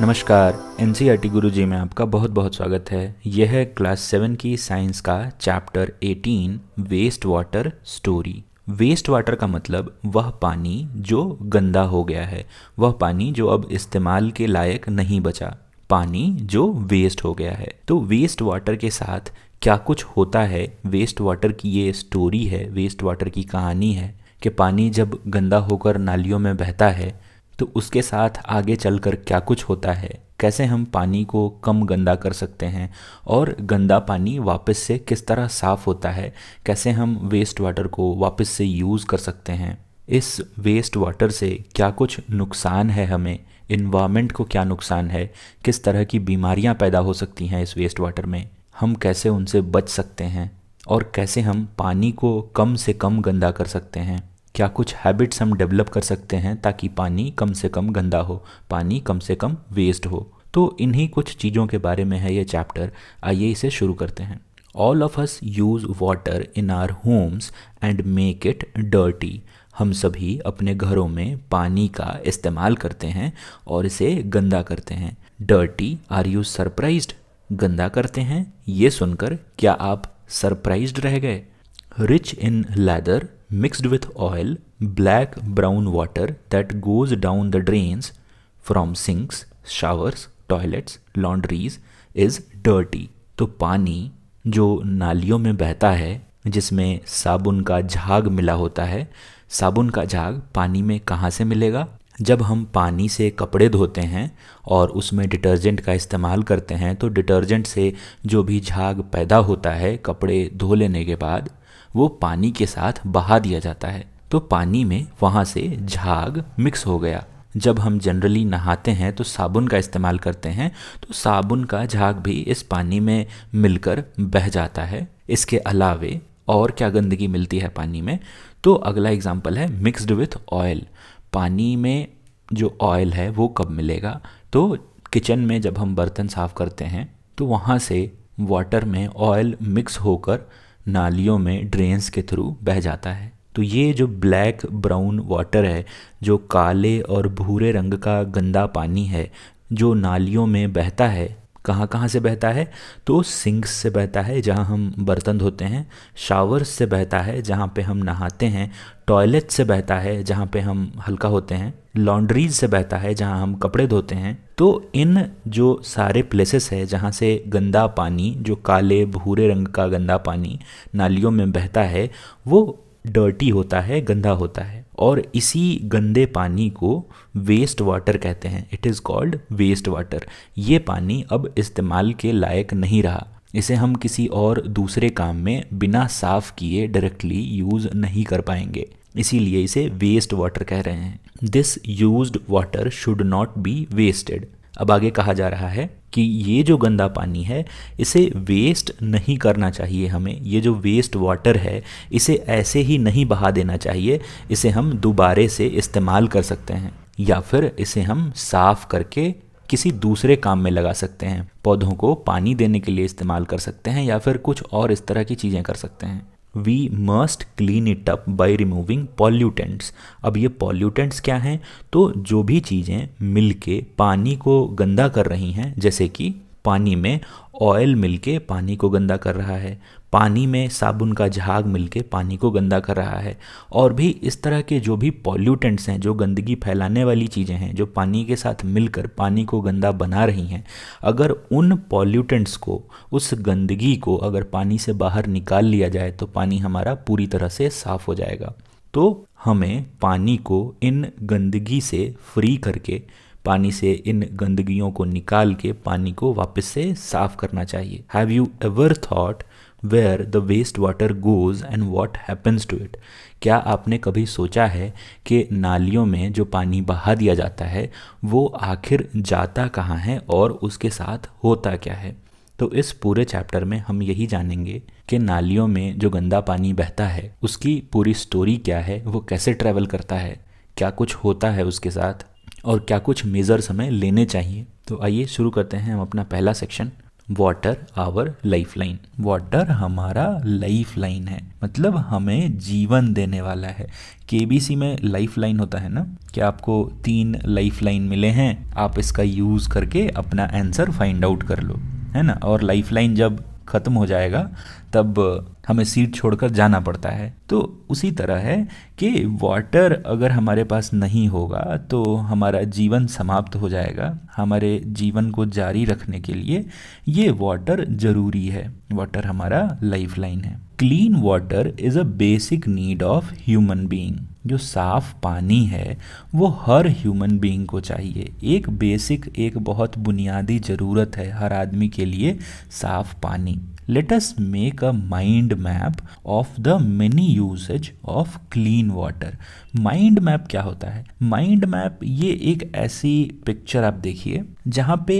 नमस्कार N C गुरु जी में आपका बहुत बहुत स्वागत है यह है क्लास सेवन की साइंस का chapter eighteen waste water story waste water का मतलब वह पानी जो गंदा हो गया है वह पानी जो अब इस्तेमाल के लायक नहीं बचा पानी जो वेस्ट हो गया है तो वेस्ट वाटर के साथ क्या कुछ होता है वेस्ट वाटर की ये स्टोरी है वेस्ट वाटर की कहानी है कि पानी जब गंदा होकर नालियों में बहता है तो उसके साथ आगे चलकर क्या कुछ होता है कैसे हम पानी को कम गंदा कर सकते हैं और गंदा पानी वापस से किस तरह साफ़ होता है कैसे हम वेस्ट वाटर को वापस से यूज़ कर सकते हैं इस वेस्ट वाटर से क्या कुछ नुकसान है हमें इन्वामेंट को क्या नुकसान है किस तरह की बीमारियां पैदा हो सकती हैं इस वेस्ट वाटर में हम कैसे उनसे बच सकते हैं और कैसे हम पानी को कम से कम गंदा कर सकते हैं क्या कुछ हैबिट्स हम डेवलप कर सकते हैं ताकि पानी कम से कम गंदा हो पानी कम से कम वेस्ट हो तो इन्हीं कुछ चीज़ों के बारे में है ये चैप्टर आइए इसे शुरू करते हैं all of us use water in our homes and make it dirty हम सभी अपने घरों में पानी का इस्तेमाल करते हैं और इसे गंदा करते हैं डर्टी आर यू सरप्राइज गंदा करते हैं ये सुनकर क्या आप सरप्राइज रह गए rich in lather mixed with oil, black brown water that goes down the drains from sinks, showers, toilets laundries is dirty तो पानी जो नालियों में बहता है जिसमें साबुन का झाग मिला होता है साबुन का झाग पानी में कहाँ से मिलेगा जब हम पानी से कपड़े धोते हैं और उसमें डिटर्जेंट का इस्तेमाल करते हैं तो डिटर्जेंट से जो भी झाग पैदा होता है कपड़े धो लेने के बाद वो पानी के साथ बहा दिया जाता है तो पानी में वहाँ से झाग मिक्स हो गया जब हम जनरली नहाते हैं तो साबुन का इस्तेमाल करते हैं तो साबुन का झाग भी इस पानी में मिलकर बह जाता है इसके अलावे और क्या गंदगी मिलती है पानी में तो अगला एग्जाम्पल है मिक्सड विथ ऑयल पानी में जो ऑयल है वो कब मिलेगा तो किचन में जब हम बर्तन साफ़ करते हैं तो वहाँ से वाटर में ऑयल मिक्स होकर नालियों में ड्रेन्स के थ्रू बह जाता है तो ये जो ब्लैक ब्राउन वाटर है जो काले और भूरे रंग का गंदा पानी है जो नालियों में बहता है कहाँ कहाँ से बहता है तो सिंक्स से बहता है जहाँ हम बर्तन धोते हैं शावर से बहता है जहाँ पे हम नहाते हैं टॉयलेट से बहता है जहाँ पे हम हल्का होते हैं लॉन्ड्रीज से बहता है जहाँ हम कपड़े धोते हैं तो इन जो सारे प्लेसेस है जहाँ से गंदा पानी जो काले भूरे रंग का गंदा पानी नालियों में बहता है वो डर्टी होता है गंदा होता है और इसी गंदे पानी को वेस्ट वाटर कहते हैं it is called waste water ये पानी अब इस्तेमाल के लायक नहीं रहा इसे हम किसी और दूसरे काम में बिना साफ़ किए डायरेक्टली यूज़ नहीं कर पाएंगे इसीलिए इसे वेस्ट वाटर कह रहे हैं this use water should not be wasted अब आगे कहा जा रहा है कि ये जो गंदा पानी है इसे वेस्ट नहीं करना चाहिए हमें ये जो वेस्ट वाटर है इसे ऐसे ही नहीं बहा देना चाहिए इसे हम दोबारे से इस्तेमाल कर सकते हैं या फिर इसे हम साफ़ करके किसी दूसरे काम में लगा सकते हैं पौधों को पानी देने के लिए इस्तेमाल कर सकते हैं या फिर कुछ और इस तरह की चीज़ें कर सकते हैं we must clean it up by removing pollutants अब ये पॉल्यूटेंट्स क्या हैं तो जो भी चीज़ें मिलके पानी को गंदा कर रही हैं जैसे कि पानी में ऑयल मिलके पानी को गंदा कर रहा है पानी में साबुन का झाग मिलके पानी को गंदा कर रहा है और भी इस तरह के जो भी पॉल्यूटेंट्स हैं जो गंदगी फैलाने वाली चीज़ें हैं जो पानी के साथ मिलकर पानी को गंदा बना रही हैं अगर उन पॉल्यूटेंट्स को उस गंदगी को अगर पानी से बाहर निकाल लिया जाए तो पानी हमारा पूरी तरह से साफ़ हो जाएगा तो हमें पानी को इन गंदगी से फ्री करके पानी से इन गंदगियों को निकाल के पानी को वापस से साफ करना चाहिए have you ever thought where the waste water goes and what happens to it क्या आपने कभी सोचा है कि नालियों में जो पानी बहा दिया जाता है वो आखिर जाता कहाँ है और उसके साथ होता क्या है तो इस पूरे चैप्टर में हम यही जानेंगे कि नालियों में जो गंदा पानी बहता है उसकी पूरी स्टोरी क्या है वो कैसे ट्रैवल करता है क्या कुछ होता है उसके साथ और क्या कुछ मेज़र्स हमें लेने चाहिए तो आइए शुरू करते हैं हम अपना पहला section water our life line water हमारा लाइफ लाइन है मतलब हमें जीवन देने वाला है केबीसी में लाइफ लाइन होता है ना कि आपको तीन लाइफ लाइन मिले हैं आप इसका यूज़ करके अपना आंसर फाइंड आउट कर लो है ना और लाइफ लाइन जब ख़त्म हो जाएगा तब हमें सीट छोड़कर जाना पड़ता है तो उसी तरह है कि वाटर अगर हमारे पास नहीं होगा तो हमारा जीवन समाप्त हो जाएगा हमारे जीवन को जारी रखने के लिए ये वाटर ज़रूरी है वाटर हमारा लाइफ लाइन है clean water is a basic need of human being जो साफ़ पानी है वो हर ह्यूमन बीइंग को चाहिए एक बेसिक एक बहुत बुनियादी ज़रूरत है हर आदमी के लिए साफ़ पानी let us make a mind map of the many usage of clean water mind map क्या होता है माइंड मैप ये एक ऐसी पिक्चर आप देखिए जहाँ पे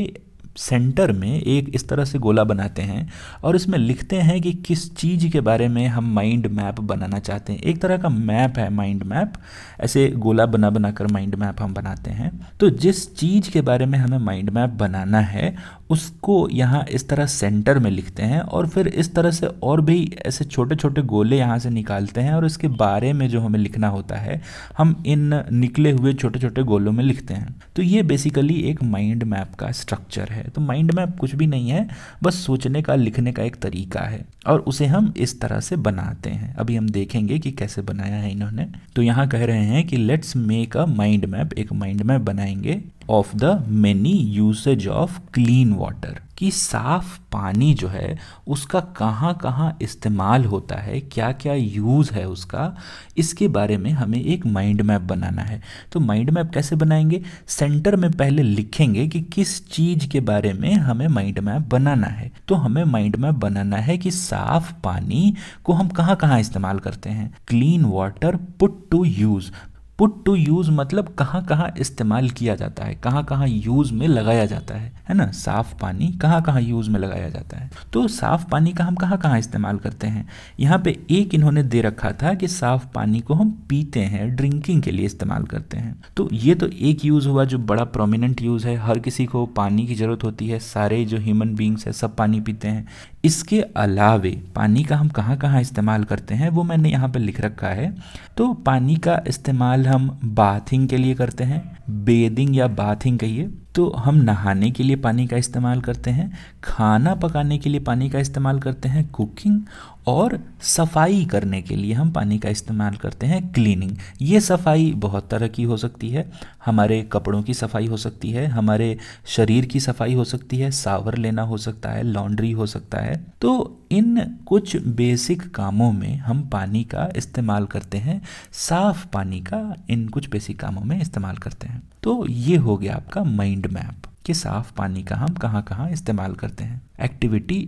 सेंटर में एक इस तरह से गोला बनाते हैं और इसमें लिखते हैं कि किस चीज़ के बारे में हम माइंड मैप बनाना चाहते हैं एक तरह का मैप है माइंड मैप ऐसे गोला बना बना कर माइंड मैप हम बनाते हैं तो जिस चीज़ के बारे में हमें माइंड मैप बनाना है उसको यहाँ इस तरह सेंटर में लिखते हैं और फिर इस तरह से और भी ऐसे छोटे छोटे गोले यहाँ से निकालते हैं और इसके बारे में जो हमें लिखना होता है हम इन निकले हुए छोटे छोटे गोलों में लिखते हैं तो ये बेसिकली एक माइंड मैप का स्ट्रक्चर है तो माइंड मैप कुछ भी नहीं है बस सोचने का लिखने का एक तरीका है और उसे हम इस तरह से बनाते हैं अभी हम देखेंगे कि कैसे बनाया है इन्होंने तो यहाँ कह रहे हैं कि let's make a mind map एक माइंड मैप बनाएंगे of the many usage of clean water कि साफ पानी जो है उसका कहाँ कहाँ इस्तेमाल होता है क्या क्या यूज़ है उसका इसके बारे में हमें एक माइंड मैप बनाना है तो माइंड मैप कैसे बनाएंगे सेंटर में पहले लिखेंगे कि किस चीज़ के बारे में हमें माइंड मैप बनाना है तो हमें माइंड मैप बनाना है कि साफ पानी को हम कहाँ कहाँ इस्तेमाल करते हैं clean water put to use put to use मतलब कहाँ कहाँ इस्तेमाल किया जाता है कहाँ कहाँ यूज़ में लगाया जाता है है ना साफ़ पानी कहाँ कहाँ यूज़ में लगाया जाता है तो साफ़ पानी का हम कहाँ कहाँ इस्तेमाल करते हैं यहाँ पे एक इन्होंने दे रखा था कि साफ़ पानी को हम पीते हैं ड्रिंकिंग के लिए इस्तेमाल करते हैं तो ये तो एक यूज़ हुआ जो बड़ा प्रोमिनेंट यूज़ है हर किसी को पानी की ज़रूरत होती है सारे जो ह्यूमन बींग्स है सब पानी पीते हैं इसके अलावे पानी का हम कहाँ कहाँ इस्तेमाल करते हैं वो मैंने यहाँ पर लिख रखा है तो पानी का इस्तेमाल हम बाथिंग के लिए करते हैं बेदिंग या बाथिंग कहिए तो हम नहाने के लिए पानी का इस्तेमाल करते हैं खाना पकाने के लिए पानी का इस्तेमाल करते हैं कुकिंग और सफाई करने के लिए हम पानी का इस्तेमाल करते हैं क्लीनिंग ये सफाई बहुत तरह की हो सकती है हमारे कपड़ों की सफाई हो सकती है हमारे शरीर की सफाई हो सकती है सावर लेना हो सकता है लॉन्ड्री हो सकता है तो इन कुछ बेसिक कामों में हम पानी का इस्तेमाल करते हैं साफ पानी का इन कुछ बेसिक कामों में इस्तेमाल करते हैं तो ये हो गया आपका माइंड मैप कि साफ पानी का हम कहाँ कहाँ इस्तेमाल करते हैं एक्टिविटी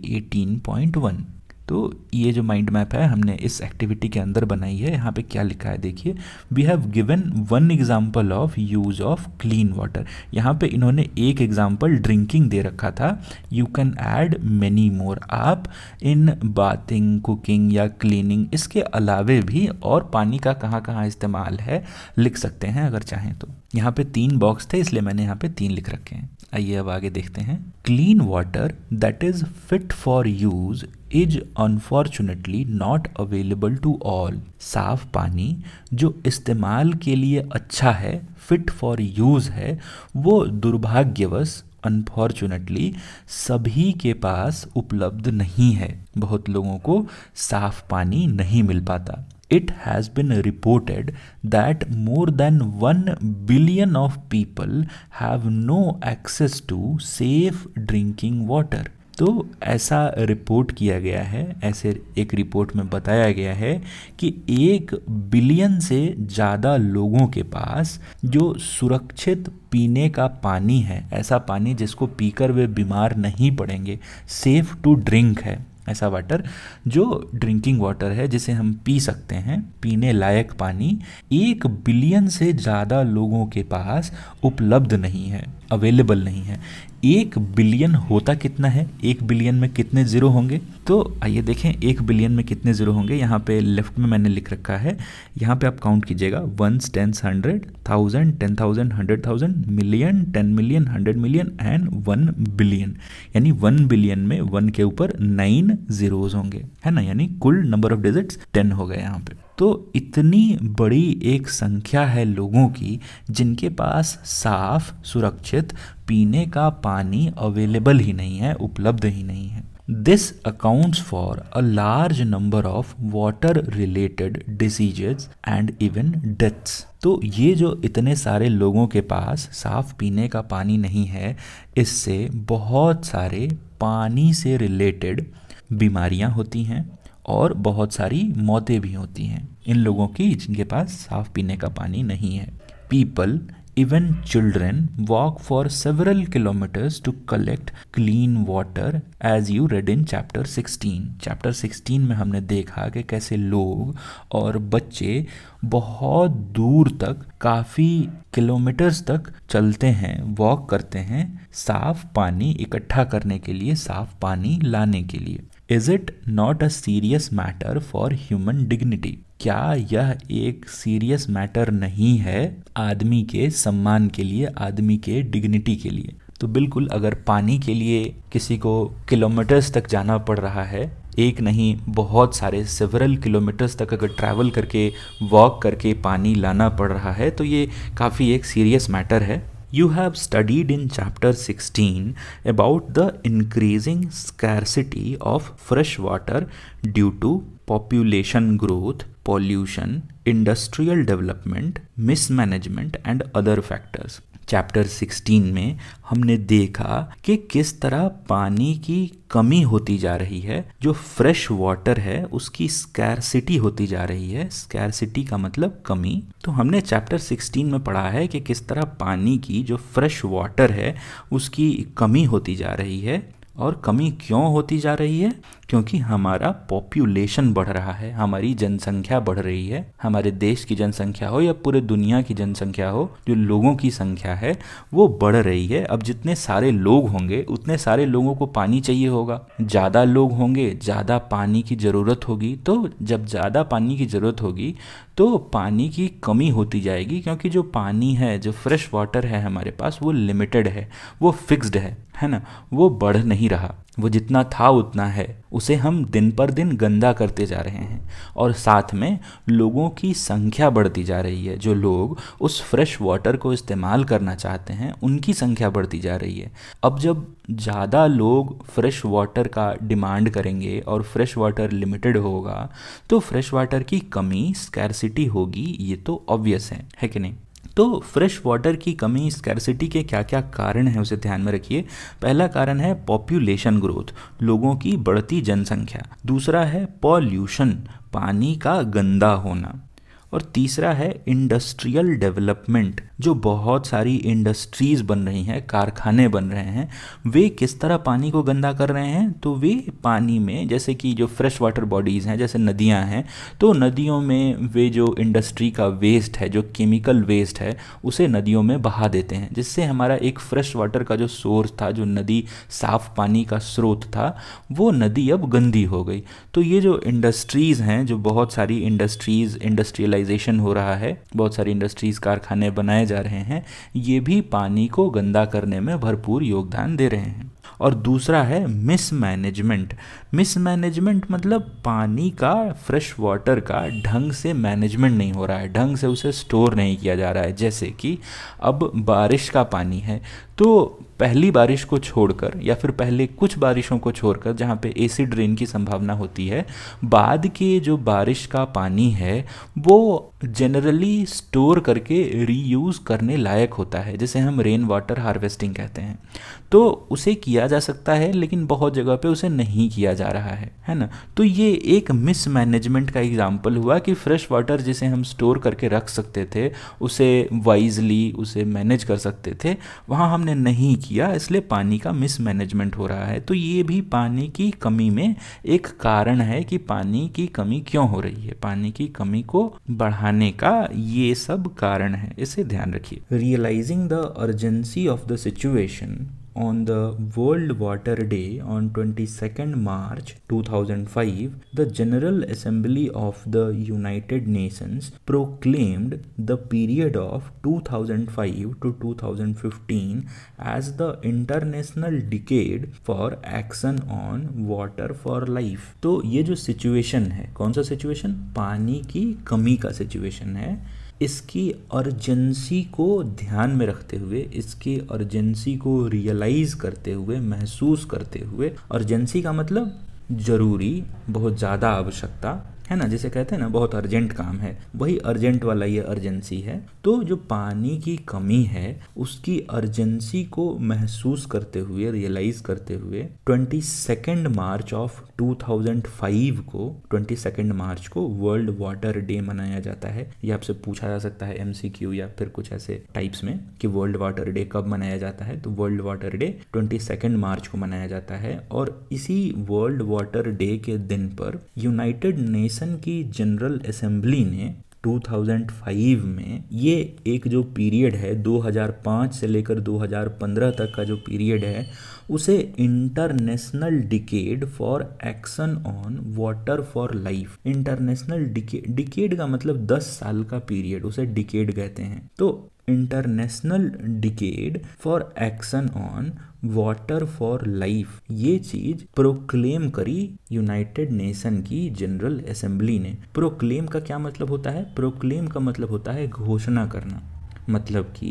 18.1 तो ये जो माइंड मैप है हमने इस एक्टिविटी के अंदर बनाई है यहाँ पे क्या लिखा है देखिए we have given one example of use of clean water यहाँ पे इन्होंने एक एग्जांपल ड्रिंकिंग दे रखा था you can add many more आप इन बाथिंग कुकिंग या क्लीनिंग इसके अलावे भी और पानी का कहाँ कहाँ इस्तेमाल है लिख सकते हैं अगर चाहें तो यहाँ पे तीन बॉक्स थे इसलिए मैंने यहाँ पे तीन लिख रखे हैं आइए अब आगे देखते हैं clean water that is fit for use is unfortunately not available to all साफ पानी जो इस्तेमाल के लिए अच्छा है फिट फॉर यूज है वो दुर्भाग्यवश अनफॉर्चुनेटली सभी के पास उपलब्ध नहीं है बहुत लोगों को साफ पानी नहीं मिल पाता it has been reported that more than 1 billion of people have no access to safe drinking water तो ऐसा रिपोर्ट किया गया है ऐसे एक रिपोर्ट में बताया गया है कि एक बिलियन से ज़्यादा लोगों के पास जो सुरक्षित पीने का पानी है ऐसा पानी जिसको पीकर वे बीमार नहीं पड़ेंगे सेफ़ टू ड्रिंक है ऐसा वाटर जो ड्रिंकिंग वाटर है जिसे हम पी सकते हैं पीने लायक पानी एक बिलियन से ज़्यादा लोगों के पास उपलब्ध नहीं है अवेलेबल नहीं है एक बिलियन होता कितना है एक बिलियन में कितने ज़ीरो होंगे तो आइए देखें एक बिलियन में कितने ज़ीरो होंगे यहाँ पे लेफ्ट में मैंने लिख रखा है यहाँ पे आप काउंट कीजिएगा ones tens hundred thousand ten thousand hundred thousand million ten million hundred million and one billion यानी वन बिलियन में वन के ऊपर नाइन जीरोज होंगे है ना यानी कुल नंबर ऑफ डिजिट्स टेन हो गए यहाँ पे तो इतनी बड़ी एक संख्या है लोगों की जिनके पास साफ सुरक्षित पीने का पानी अवेलेबल ही नहीं है उपलब्ध ही नहीं है this accounts for a large number of water related diseases and even deaths तो ये जो इतने सारे लोगों के पास साफ पीने का पानी नहीं है इससे बहुत सारे पानी से रिलेटेड बीमारियां होती हैं और बहुत सारी मौतें भी होती हैं इन लोगों की जिनके पास साफ पीने का पानी नहीं है people even children walk for several kilometres to collect clean water as you read in chapter 16 chapter 16 में हमने देखा कि कैसे लोग और बच्चे बहुत दूर तक काफ़ी किलोमीटर्स तक चलते हैं वॉक करते हैं साफ पानी इकट्ठा करने के लिए साफ पानी लाने के लिए is it not a serious matter for human dignity क्या यह एक सीरियस मैटर नहीं है आदमी के सम्मान के लिए आदमी के डिग्निटी के लिए तो बिल्कुल अगर पानी के लिए किसी को किलोमीटर्स तक जाना पड़ रहा है एक नहीं बहुत सारे सेवरल किलोमीटर्स तक अगर ट्रैवल करके वॉक करके पानी लाना पड़ रहा है तो ये काफ़ी एक सीरियस मैटर है you have studied in chapter 16 about the increasing scarcity of fresh water due to population growth, pollution, industrial development, mismanagement and other factors. Chapter 16 में हमने देखा कि किस तरह पानी की कमी होती जा रही है जो फ्रेश वाटर है उसकी स्कैरसिटी होती जा रही है स्कैरसिटी का मतलब कमी तो हमने चैप्टर 16 में पढ़ा है कि किस तरह पानी की जो फ्रेश वाटर है उसकी कमी होती जा रही है और कमी क्यों होती जा रही है क्योंकि हमारा पॉपुलेशन बढ़ रहा है हमारी जनसंख्या बढ़ रही है हमारे देश की जनसंख्या हो या पूरे दुनिया की जनसंख्या हो जो लोगों की संख्या है वो बढ़ रही है अब जितने सारे लोग होंगे उतने सारे लोगों को पानी चाहिए होगा ज़्यादा लोग होंगे ज़्यादा पानी की ज़रूरत होगी तो जब ज़्यादा पानी की ज़रूरत होगी तो पानी की कमी होती जाएगी क्योंकि जो पानी है जो फ्रेश वाटर है हमारे पास वो लिमिटेड है वो फिक्स्ड है है ना वो बढ़ नहीं रहा वो जितना था उतना है उसे हम दिन पर दिन गंदा करते जा रहे हैं और साथ में लोगों की संख्या बढ़ती जा रही है जो लोग उस फ्रेश वाटर को इस्तेमाल करना चाहते हैं उनकी संख्या बढ़ती जा रही है अब जब ज़्यादा लोग फ्रेश वाटर का डिमांड करेंगे और फ्रेश वाटर लिमिटेड होगा तो फ्रेश वाटर की कमी स्कैरसिटी होगी ये तो ऑब्वियस है है कि नहीं तो फ्रेश वाटर की कमी स्कैरसिटी के क्या क्या कारण हैं उसे ध्यान में रखिए पहला कारण है पॉपुलेशन ग्रोथ लोगों की बढ़ती जनसंख्या दूसरा है पॉल्यूशन पानी का गंदा होना और तीसरा है इंडस्ट्रियल डेवलपमेंट जो बहुत सारी इंडस्ट्रीज़ बन रही हैं कारखाने बन रहे हैं वे किस तरह पानी को गंदा कर रहे हैं तो वे पानी में जैसे कि जो फ्रेश वाटर बॉडीज़ हैं जैसे नदियाँ हैं तो नदियों में वे जो इंडस्ट्री का वेस्ट है जो केमिकल वेस्ट है उसे नदियों में बहा देते हैं जिससे हमारा एक फ्रेश वाटर का जो सोर्स था जो नदी साफ़ पानी का स्रोत था वो नदी अब गंदी हो गई तो ये जो इंडस्ट्रीज़ हैं जो बहुत सारी इंडस्ट्रीज़ इंडस्ट्रियलाइजेशन हो रहा है बहुत सारी इंडस्ट्रीज़ कारखाने बनाए जा रहे हैं ये भी पानी को गंदा करने में भरपूर योगदान दे रहे हैं और दूसरा है मिसमैनेजमेंट मिसमैनेजमेंट मतलब पानी का फ्रेश वाटर का ढंग से मैनेजमेंट नहीं हो रहा है ढंग से उसे स्टोर नहीं किया जा रहा है जैसे कि अब बारिश का पानी है तो पहली बारिश को छोड़कर या फिर पहले कुछ बारिशों को छोड़कर जहाँ पे एसिड रेन की संभावना होती है बाद के जो बारिश का पानी है वो जनरली स्टोर करके रीयूज़ करने लायक होता है जिसे हम रेन वाटर हार्वेस्टिंग कहते हैं तो उसे किया जा सकता है लेकिन बहुत जगह पे उसे नहीं किया जा रहा है है ना तो ये एक मिसमैनेजमेंट का एग्जाम्पल हुआ कि फ्रेश वाटर जिसे हम स्टोर करके रख सकते थे उसे वाइजली उसे मैनेज कर सकते थे वहाँ हमने नहीं किया इसलिए पानी का मिसमैनेजमेंट हो रहा है तो ये भी पानी की कमी में एक कारण है कि पानी की कमी क्यों हो रही है पानी की कमी को बढ़ाने का ये सब कारण है इसे ध्यान रखिए realising the urgency of the situation On the World Water Day on 22nd March 2005, the General Assembly of the United Nations proclaimed the period of 2005 to 2015 as the International Decade for Action on Water for Life. तो ये जो situation है कौन सा situation पानी की कमी का सिचुएशन है इसकी अर्जेंसी को ध्यान में रखते हुए इसकी अर्जेंसी को रियलाइज़ करते हुए महसूस करते हुए अर्जेंसी का मतलब ज़रूरी बहुत ज़्यादा आवश्यकता है ना जिसे कहते हैं ना बहुत अर्जेंट काम है वही अर्जेंट वाला ये अर्जेंसी है तो जो पानी की कमी है उसकी अर्जेंसी को महसूस करते हुए रियलाइज करते हुए ट्वेंटी सेकेंड मार्च ऑफ 2005 को ट्वेंटी सेकेंड मार्च को वर्ल्ड वाटर डे मनाया जाता है ये आपसे पूछा जा सकता है एमसीक्यू या फिर कुछ ऐसे टाइप्स में कि वर्ल्ड वाटर डे कब मनाया जाता है तो World Water Day twenty second March को मनाया जाता है और इसी वर्ल्ड वाटर डे के दिन पर यूनाइटेड नेशन नेशन की जनरल असेंबली ने 2005 में ये एक जो पीरियड है 2005 से लेकर 2015 तक का जो पीरियड है उसे International Decade for Action on Water for Life International Decade decade का मतलब 10 साल का पीरियड उसे डिकेड कहते हैं तो International Decade for Action on Water for Life ये चीज प्रोक्लेम करी यूनाइटेड नेशन की जनरल असेंबली ने प्रोक्लेम का क्या मतलब होता है प्रोक्लेम का मतलब होता है घोषणा करना मतलब कि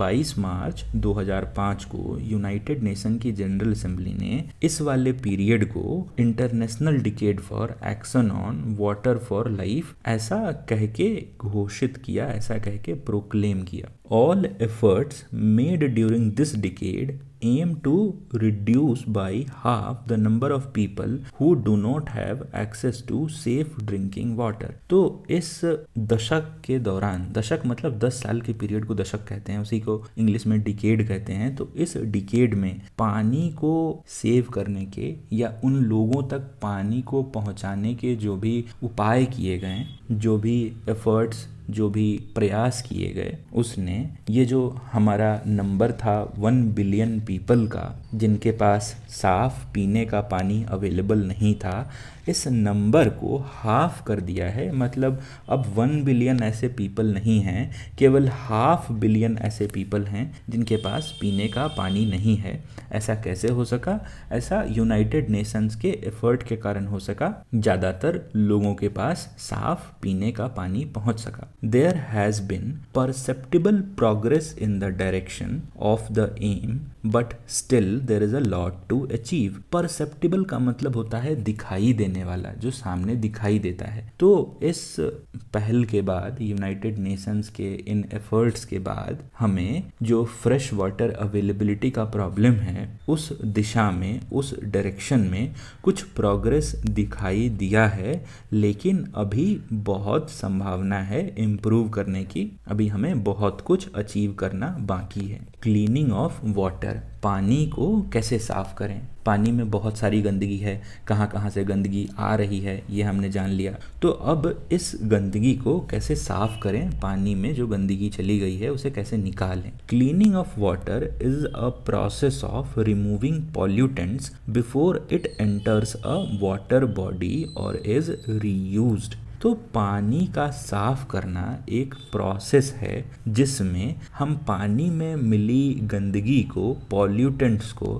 22 मार्च 2005 को यूनाइटेड नेशन की जनरल असेंबली ने इस वाले पीरियड को International Decade for Action on Water for Life ऐसा कह के घोषित किया ऐसा कह के प्रोक्लेम किया all efforts made during this decade aim to reduce by half the number of people who do not have access to safe drinking water तो इस दशक के दौरान दशक मतलब 10 साल के पीरियड को दशक कहते हैं उसी को इंग्लिश में डिकेड कहते हैं तो इस डिकेड में पानी को सेव करने के या उन लोगों तक पानी को पहुंचाने के जो भी उपाय किए गए जो भी एफर्ट्स जो भी प्रयास किए गए उसने ये जो हमारा नंबर था वन बिलियन पीपल का जिनके पास साफ पीने का पानी अवेलेबल नहीं था इस नंबर को हाफ कर दिया है मतलब अब वन बिलियन ऐसे पीपल नहीं हैं केवल हाफ बिलियन ऐसे पीपल हैं जिनके पास पीने का पानी नहीं है ऐसा कैसे हो सका ऐसा यूनाइटेड नेशंस के एफर्ट के कारण हो सका ज़्यादातर लोगों के पास साफ पीने का पानी पहुंच सका there has been perceptible progress in the direction of the aim but still there is a lot to achieve perceptible का मतलब होता है दिखाई देने वाला जो सामने दिखाई देता है तो इस पहल के बाद यूनाइटेड नेशंस के इन एफर्ट्स के बाद हमें जो फ्रेश वाटर अवेलेबिलिटी का प्रॉब्लम है उस दिशा में उस डायरेक्शन में कुछ प्रोग्रेस दिखाई दिया है लेकिन अभी बहुत संभावना है इम्प्रूव करने की अभी हमें बहुत कुछ अचीव करना बाकी है क्लीनिंग ऑफ वाटर यार पानी को कैसे साफ़ करें पानी में बहुत सारी गंदगी है कहाँ कहाँ से गंदगी आ रही है ये हमने जान लिया तो अब इस गंदगी को कैसे साफ़ करें पानी में जो गंदगी चली गई है उसे कैसे निकालें cleaning of water is a process of removing pollutants before it enters a water body और इज रीयूज तो पानी का साफ करना एक प्रोसेस है जिसमें हम पानी में मिली गंदगी को पॉल्यूटेंट्स को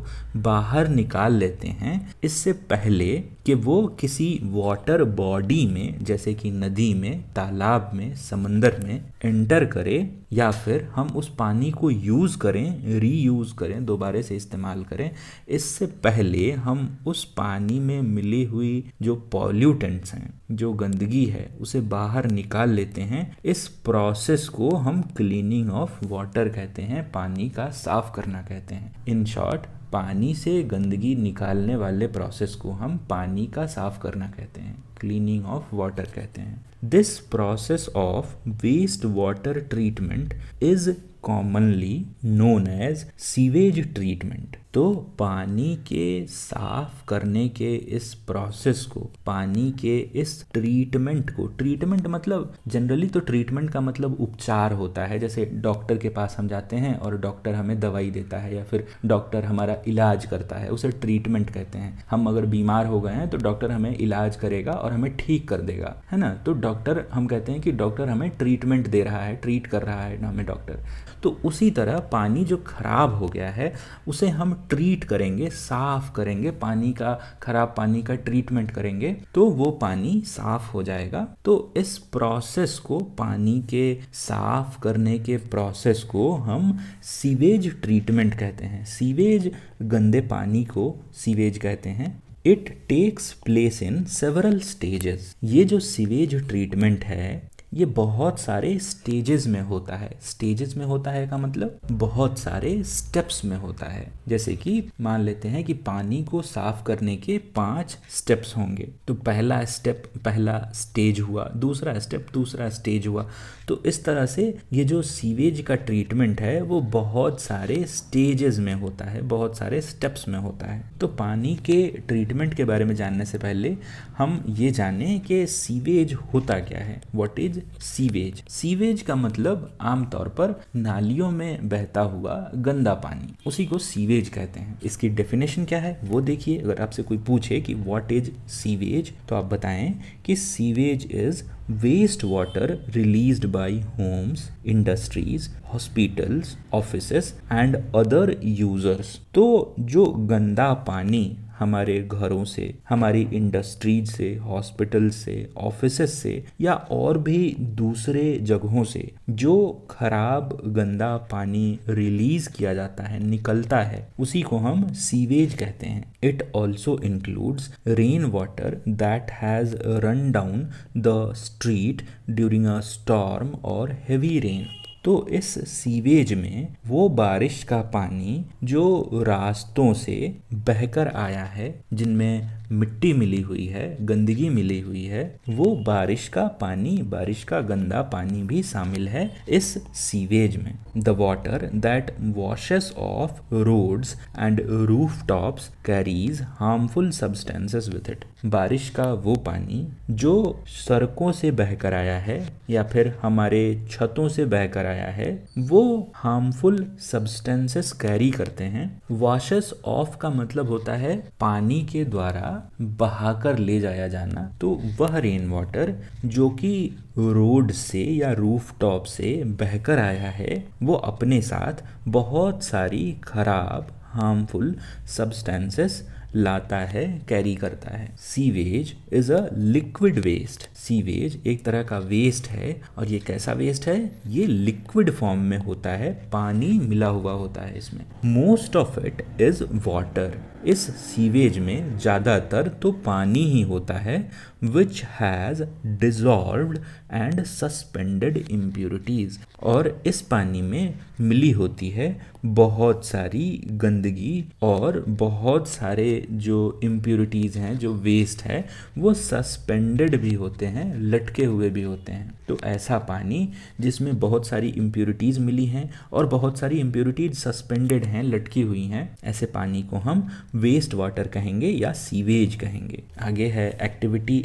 बाहर निकाल लेते हैं इससे पहले कि वो किसी वाटर बॉडी में जैसे कि नदी में तालाब में समंदर में एंटर करे या फिर हम उस पानी को यूज़ करें रीयूज़ करें दोबारे से इस्तेमाल करें इससे पहले हम उस पानी में मिली हुई जो पॉल्यूटेंट्स हैं जो गंदगी है उसे बाहर निकाल लेते हैं इस प्रोसेस को हम क्लीनिंग ऑफ वाटर कहते हैं पानी का साफ करना कहते हैं इन शॉर्ट पानी से गंदगी निकालने वाले प्रोसेस को हम पानी का साफ करना कहते हैं क्लीनिंग ऑफ वाटर कहते हैं this process of waste water treatment is commonly known as sewage treatment तो पानी के साफ करने के इस प्रोसेस को पानी के इस ट्रीटमेंट को ट्रीटमेंट मतलब जनरली तो ट्रीटमेंट का मतलब उपचार होता है जैसे डॉक्टर के पास हम जाते हैं और डॉक्टर हमें दवाई देता है या फिर डॉक्टर हमारा इलाज करता है उसे ट्रीटमेंट कहते हैं हम अगर बीमार हो गए हैं तो डॉक्टर हमें इलाज करेगा और हमें ठीक कर देगा है ना तो डॉक्टर हम कहते हैं कि डॉक्टर हमें ट्रीटमेंट दे रहा है ट्रीट कर रहा है ना हमें डॉक्टर तो उसी तरह पानी जो खराब हो गया है उसे हम ट्रीट करेंगे साफ करेंगे पानी का खराब पानी का ट्रीटमेंट करेंगे तो वो पानी साफ हो जाएगा तो इस प्रोसेस को पानी के साफ करने के प्रोसेस को हम सीवेज ट्रीटमेंट कहते हैं सीवेज गंदे पानी को सीवेज कहते हैं it takes place in several stages ये जो सीवेज ट्रीटमेंट है ये बहुत सारे स्टेजेस में होता है स्टेजेस में होता है का मतलब बहुत सारे स्टेप्स में होता है जैसे कि मान लेते हैं कि पानी को साफ करने के पांच स्टेप्स होंगे तो पहला स्टेप पहला स्टेज हुआ दूसरा स्टेप दूसरा स्टेज हुआ तो इस तरह से ये जो सीवेज का ट्रीटमेंट है वो बहुत सारे स्टेजेस में होता है बहुत सारे स्टेप्स में होता है तो पानी के ट्रीटमेंट के बारे में जानने से पहले हम ये जानें कि सीवेज होता क्या है what is is sewage sewage का मतलब आमतौर पर नालियों में बहता हुआ गंदा पानी उसी को सीवेज कहते हैं इसकी डेफिनेशन क्या है वो देखिए अगर आपसे कोई पूछे कि वॉट इज सीवेज तो आप बताएं कि sewage is waste water release by homes industries hospitals office and other users तो जो गंदा पानी हमारे घरों से हमारी इंडस्ट्रीज से हॉस्पिटल से ऑफिस से या और भी दूसरे जगहों से जो खराब गंदा पानी रिलीज किया जाता है निकलता है उसी को हम सीवेज कहते हैं it also includes rain water that has run down the street during a storm और हैवी रेन तो इस सीवेज में वो बारिश का पानी जो रास्तों से बहकर आया है जिनमें मिट्टी मिली हुई है गंदगी मिली हुई है वो बारिश का पानी बारिश का गंदा पानी भी शामिल है इस सीवेज में the water that washes off roads and roof tops carries harmful substances with it बारिश का वो पानी जो सड़कों से बहकर आया है या फिर हमारे छतों से बहकर आया है वो हार्मफुल सब्सटेंसेस कैरी करते हैं वॉशेस ऑफ का मतलब होता है पानी के द्वारा बहाकर ले जाया जाना तो वह रेन वाटर जो कि रोड से या रूफ टॉप से बहकर आया है वो अपने साथ बहुत सारी खराब हार्मफुल सब्सटेंसेस लाता है कैरी करता है sewage is a liquid waste sewage एक तरह का वेस्ट है और ये कैसा वेस्ट है ये लिक्विड फॉर्म में होता है पानी मिला हुआ होता है इसमें most of it is water इस सीवेज में ज़्यादातर तो पानी ही होता है which has dissolve and suspended impurities और इस पानी में मिली होती है बहुत सारी गंदगी और बहुत सारे जो इम्प्योरिटीज़ हैं जो वेस्ट है वो सस्पेंडेड भी होते हैं लटके हुए भी होते हैं तो ऐसा पानी जिसमें बहुत सारी इम्प्योरिटीज़ मिली हैं और बहुत सारी इम्प्योरिटीज़ सस्पेंडेड हैं लटकी हुई हैं ऐसे पानी को हम वेस्ट वाटर कहेंगे या सीवेज कहेंगे आगे है एक्टिविटी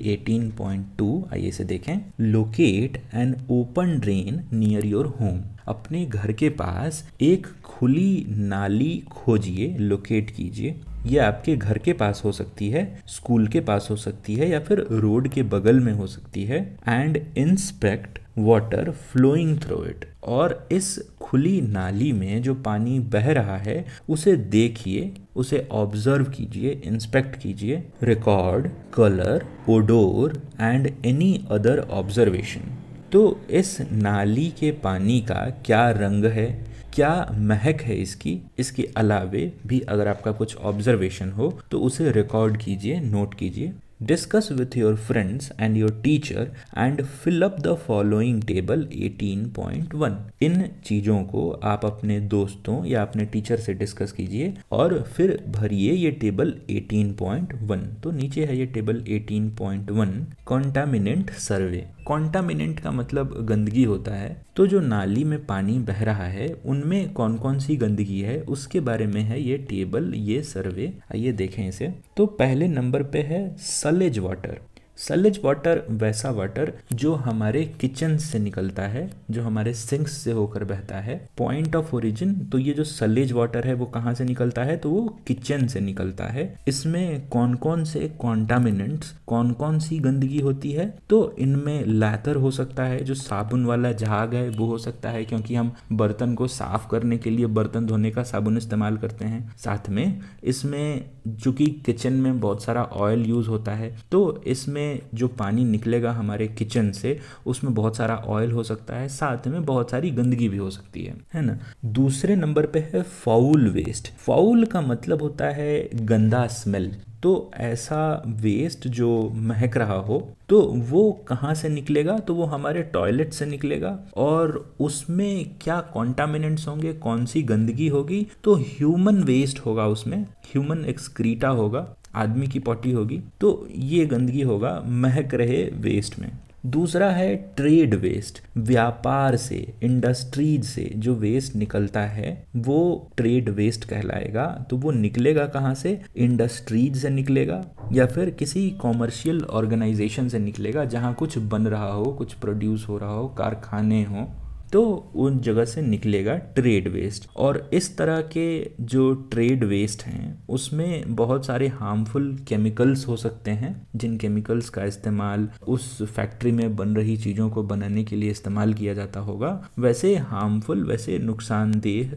18.2 आइए इसे देखें locate an open drain near your home अपने घर के पास एक खुली नाली खोजिए लोकेट कीजिए यह आपके घर के पास हो सकती है स्कूल के पास हो सकती है या फिर रोड के बगल में हो सकती है and inspect water flowing through it और इस खुली नाली में जो पानी बह रहा है उसे देखिए उसे ऑब्जर्व कीजिए इंस्पेक्ट कीजिए record colour odour and any other observation तो इस नाली के पानी का क्या रंग है क्या महक है इसकी इसके अलावे भी अगर आपका कुछ ऑब्जर्वेशन हो तो उसे रिकॉर्ड कीजिए नोट कीजिए Discuss with your friends and your teacher and fill up the following table 18.1 इन चीज़ों को आप अपने दोस्तों या अपने टीचर से डिस्कस कीजिए और फिर भरिए ये टेबल 18.1 तो नीचे है ये टेबल 18.1 कॉन्टामिनेंट सर्वे कॉन्टामिनेंट का मतलब गंदगी होता है तो जो नाली में पानी बह रहा है उनमें कौन कौन सी गंदगी है उसके बारे में है ये टेबल ये सर्वे आइए देखें इसे तो पहले नंबर पे है सलेज वाटर सलज वाटर वैसा वाटर जो हमारे किचन से निकलता है जो हमारे सिंक्स से होकर बहता है पॉइंट ऑफ ओरिजिन तो ये जो सलेज वाटर है वो कहाँ से निकलता है तो वो किचन से निकलता है इसमें कौन कौन से कॉन्टामिनेंट्स कौन कौन सी गंदगी होती है तो इनमें लैथर हो सकता है जो साबुन वाला झाग है वो हो सकता है क्योंकि हम बर्तन को साफ करने के लिए बर्तन धोने का साबुन इस्तेमाल करते हैं साथ में इसमें चूंकि किचन में बहुत सारा ऑयल यूज होता है तो इसमें जो पानी निकलेगा हमारे किचन से उसमें बहुत सारा ऑयल हो सकता है साथ में बहुत सारी गंदगी भी हो सकती है है ना दूसरे नंबर पे है फाउल वेस्ट फाउल का मतलब होता है गंदा स्मेल तो ऐसा वेस्ट जो महक रहा हो तो वो कहाँ से निकलेगा तो वो हमारे टॉयलेट से निकलेगा और उसमें क्या कॉन्टामिनेंट्स होंगे कौन सी गंदगी होगी तो ह्यूमन वेस्ट होगा उसमें ह्यूमन एक्सक्रीटा होगा आदमी की पॉटी होगी तो ये गंदगी होगा महक रहे वेस्ट में दूसरा है ट्रेड वेस्ट व्यापार से इंडस्ट्रीज से जो वेस्ट निकलता है वो ट्रेड वेस्ट कहलाएगा तो वो निकलेगा कहाँ से इंडस्ट्रीज से निकलेगा या फिर किसी कॉमर्शियल ऑर्गेनाइजेशन से निकलेगा जहाँ कुछ बन रहा हो कुछ प्रोड्यूस हो रहा हो कारखाने हों तो उन जगह से निकलेगा ट्रेड वेस्ट और इस तरह के जो ट्रेड वेस्ट हैं उसमें बहुत सारे हार्मफुल केमिकल्स हो सकते हैं जिन केमिकल्स का इस्तेमाल उस फैक्ट्री में बन रही चीज़ों को बनाने के लिए इस्तेमाल किया जाता होगा वैसे हार्मफुल वैसे नुकसानदेह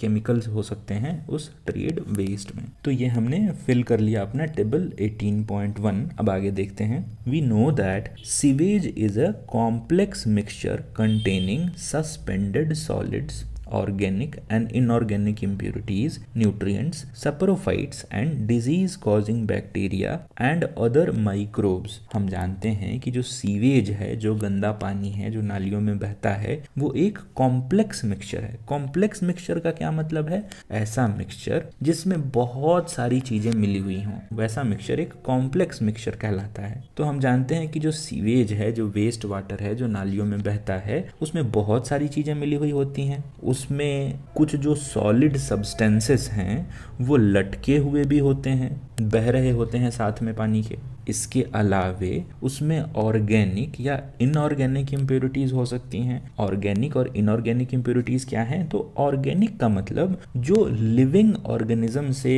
केमिकल्स हो सकते हैं उस ट्रेड वेस्ट में तो ये हमने फिल कर लिया अपना टेबल 18.1 अब आगे देखते हैं we know that sewage is a complex mixture containing suspended solids organic and inorganic impurities, nutrients, saprophytes and disease causing bacteria and other microbes. हम जानते हैं कि जो सीवेज है जो गंदा पानी है जो नालियों में बहता है वो एक कॉम्प्लेक्स मिक्सचर है कॉम्प्लेक्स मिक्सचर का क्या मतलब है ऐसा मिक्सचर जिसमें बहुत सारी चीजें मिली हुई हों वैसा मिक्सचर एक कॉम्प्लेक्स मिक्सचर कहलाता है तो हम जानते हैं कि जो सीवेज है जो वेस्ट वाटर है जो नालियों में बहता है उसमें बहुत सारी चीजें मिली हुई होती हैं उस उसमें कुछ जो सॉलिड सब्सटेंसेस हैं वो लटके हुए भी होते हैं बह रहे होते हैं साथ में पानी के इसके अलावे उसमें ऑर्गेनिक या इनऑर्गेनिक इम्प्योरिटीज़ हो सकती हैं ऑर्गेनिक और इनऑर्गेनिक इम्प्योरिटीज़ क्या हैं तो ऑर्गेनिक का मतलब जो लिविंग ऑर्गेनिज्म से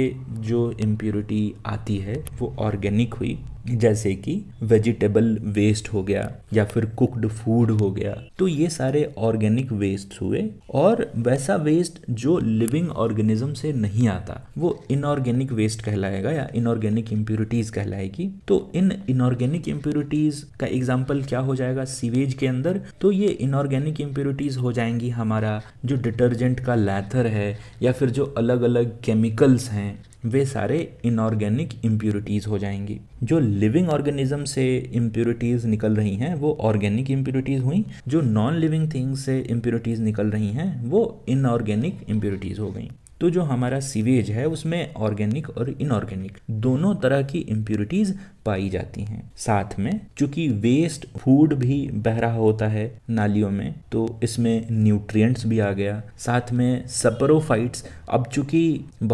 जो इम्प्योरिटी आती है वो ऑर्गेनिक हुई जैसे कि वेजिटेबल वेस्ट हो गया या फिर कुक्ड फूड हो गया तो ये सारे ऑर्गेनिक वेस्ट हुए और वैसा वेस्ट जो लिविंग ऑर्गेनिज्म से नहीं आता वो इनऑर्गेनिक वेस्ट कहलाएगा या इनऑर्गेनिक इम्प्योरिटीज़ कहलाएगी तो इन इनऑर्गेनिक इम्प्योरिटीज़ का एग्जाम्पल क्या हो जाएगा सीवेज के अंदर तो ये इनऑर्गेनिक इम्प्योरिटीज़ हो जाएंगी हमारा जो डिटर्जेंट का लैथर है या फिर जो अलग अलग केमिकल्स हैं वे सारे इनऑर्गेनिक इम्प्योरिटीज़ हो जाएंगी जो लिविंग ऑर्गेनिज्म से इम्प्योरिटीज़ निकल रही हैं वो ऑर्गेनिक इम्प्योरिटीज़ हुई जो नॉन लिविंग थिंग्स से इम्प्योरिटीज़ निकल रही हैं वो इनऑर्गेनिक इम्प्योरिटीज़ हो गई तो जो हमारा सीवेज है उसमें ऑर्गेनिक और इनऑर्गेनिक दोनों तरह की इम्प्योरिटीज़ पाई जाती हैं साथ में चूंकि वेस्ट फूड भी बह रहा होता है नालियों में तो इसमें न्यूट्रिएंट्स भी आ गया साथ में सपरोफाइट्स अब चूंकि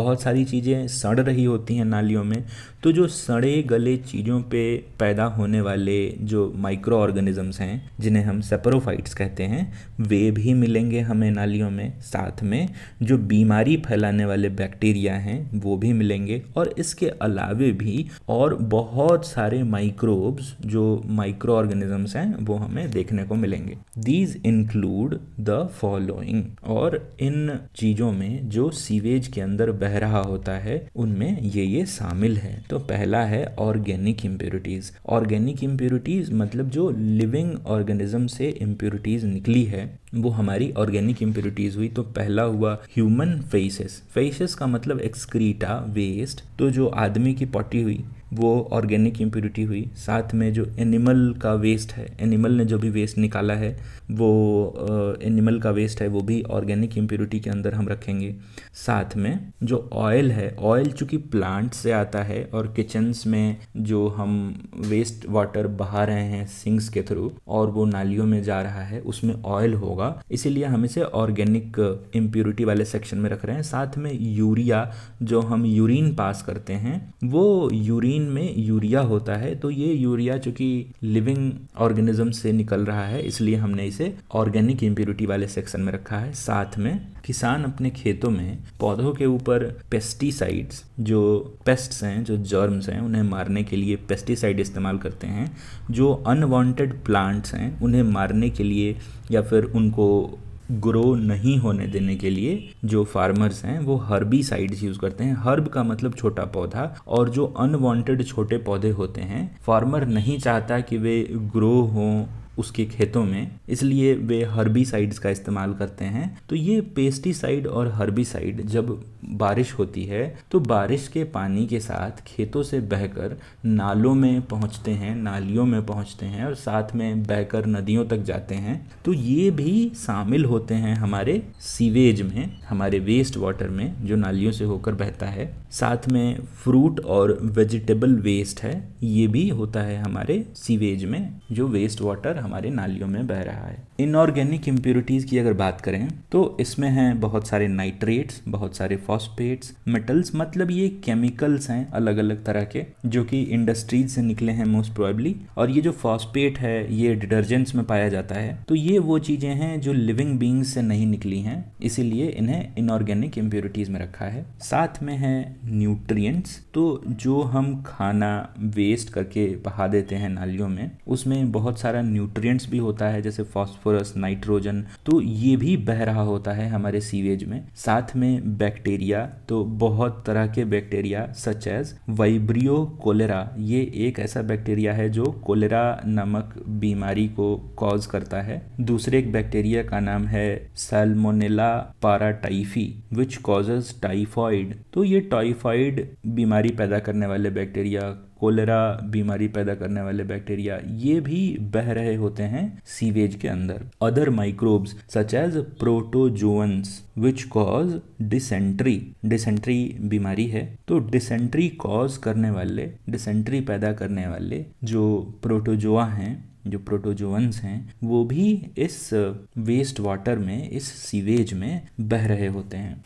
बहुत सारी चीज़ें सड़ रही होती हैं नालियों में तो जो सड़े गले चीज़ों पे पैदा होने वाले जो माइक्रो ऑर्गेनिजम्स हैं जिन्हें हम सेपरोफाइट्स कहते हैं वे भी मिलेंगे हमें नालियों में साथ में जो बीमारी फैलाने वाले बैक्टीरिया हैं वो भी मिलेंगे और इसके अलावे भी और बहुत बहुत सारे माइक्रोब्स जो माइक्रो ऑर्गेनिजम्स हैं वो हमें देखने को मिलेंगे दीज इंक्लूड द फॉलोइंग और इन चीज़ों में जो सीवेज के अंदर बह रहा होता है उनमें ये ये शामिल है तो पहला है ऑर्गेनिक इम्प्योरिटीज़ ऑर्गेनिक इम्प्योरिटीज़ मतलब जो लिविंग ऑर्गेनिज्म से इम्प्योरिटीज़ निकली है वो हमारी ऑर्गेनिक इम्प्योरिटीज़ हुई तो पहला हुआ ह्यूमन फेसेस फेसेस का मतलब एक्सक्रीटा वेस्ट तो जो आदमी की पॉटी हुई वो ऑर्गेनिक इम्प्योरिटी हुई साथ में जो एनिमल का वेस्ट है एनिमल ने जो भी वेस्ट निकाला है वो एनिमल का वेस्ट है वो भी ऑर्गेनिक इम्प्योरिटी के अंदर हम रखेंगे साथ में जो ऑयल है ऑयल चूँकि प्लांट से आता है और किचन्स में जो हम वेस्ट वाटर बहा रहे हैं सिंक्स के थ्रू और वो नालियों में जा रहा है उसमें ऑयल होगा इसीलिए हम इसे ऑर्गेनिक इम्प्योरिटी वाले सेक्शन में रख रहे हैं साथ में यूरिया जो हम यूरिन पास करते हैं वो यूरिन में यूरिया होता है तो ये यूरिया चूँकि लिविंग ऑर्गेनिज्म से निकल रहा है इसलिए हमने इसे ऑर्गेनिक इम्प्योरिटी वाले सेक्शन में रखा है साथ में किसान अपने खेतों में पौधों के ऊपर पेस्टिसाइड्स जो पेस्ट्स हैं जो जर्म्स हैं उन्हें मारने के लिए पेस्टिसाइड इस्तेमाल करते हैं जो अनवांटेड प्लांट्स हैं उन्हें मारने के लिए या फिर उनको ग्रो नहीं होने देने के लिए जो फार्मर्स हैं वो हर्बीसाइड्स यूज़ करते हैं हर्ब का मतलब छोटा पौधा और जो अनवांटेड छोटे पौधे होते हैं फार्मर नहीं चाहता कि वे ग्रो हों उसके खेतों में इसलिए वे हर्बिसाइड्स का इस्तेमाल करते हैं तो ये पेस्टिसाइड और हर्बिसाइड जब बारिश होती है तो बारिश के पानी के साथ खेतों से बहकर नालों में पहुंचते हैं नालियों में पहुंचते हैं और साथ में बहकर नदियों तक जाते हैं तो ये भी शामिल होते हैं हमारे सीवेज में हमारे वेस्ट वाटर में जो नालियों से होकर बहता है साथ में फ्रूट और वेजिटेबल वेस्ट है ये भी होता है हमारे सीवेज में जो वेस्ट वाटर हमारे नालियों में बह रहा है इनऑर्गेनिक इम्प्योरिटीज़ की अगर बात करें तो इसमें हैं बहुत सारे नाइट्रेट्स बहुत सारे फॉस्फेट्स मेटल्स मतलब ये केमिकल्स हैं अलग अलग तरह के जो कि इंडस्ट्रीज से निकले हैं मोस्ट प्रोबेबली और ये जो फॉस्फेट है ये डिटर्जेंट्स में पाया जाता है तो ये वो चीज़ें हैं जो लिविंग बींग्स से नहीं निकली हैं इसीलिए इन्हें इनऑर्गेनिक इम्प्योरिटीज़ में रखा है साथ में है न्यूट्रियट्स तो जो हम खाना वेस्ट करके बहा देते हैं नालियों में उसमें बहुत सारा न्यूट्रियट्स भी होता है जैसे फॉस्फ फॉस्फोरस नाइट्रोजन तो ये भी बह रहा होता है हमारे सीवेज में साथ में बैक्टीरिया तो बहुत तरह के bacteria such as Vibrio cholerae ये एक ऐसा बैक्टीरिया है जो कोलेरा नामक बीमारी को कॉज करता है दूसरे एक बैक्टीरिया का नाम है Salmonella paratyphi which causes typhoid तो ये टाइफॉइड बीमारी पैदा करने वाले बैक्टीरिया कोलेरा बीमारी पैदा करने वाले बैक्टीरिया ये भी बह रहे होते हैं सीवेज के अंदर other microbes such as protozoa which cause dysentery dysentery बीमारी है तो डिसेंट्री कॉज करने वाले डिसेंट्री पैदा करने वाले जो प्रोटोजोआ हैं जो प्रोटोजोवंस हैं वो भी इस वेस्ट वाटर में इस सीवेज में बह रहे होते हैं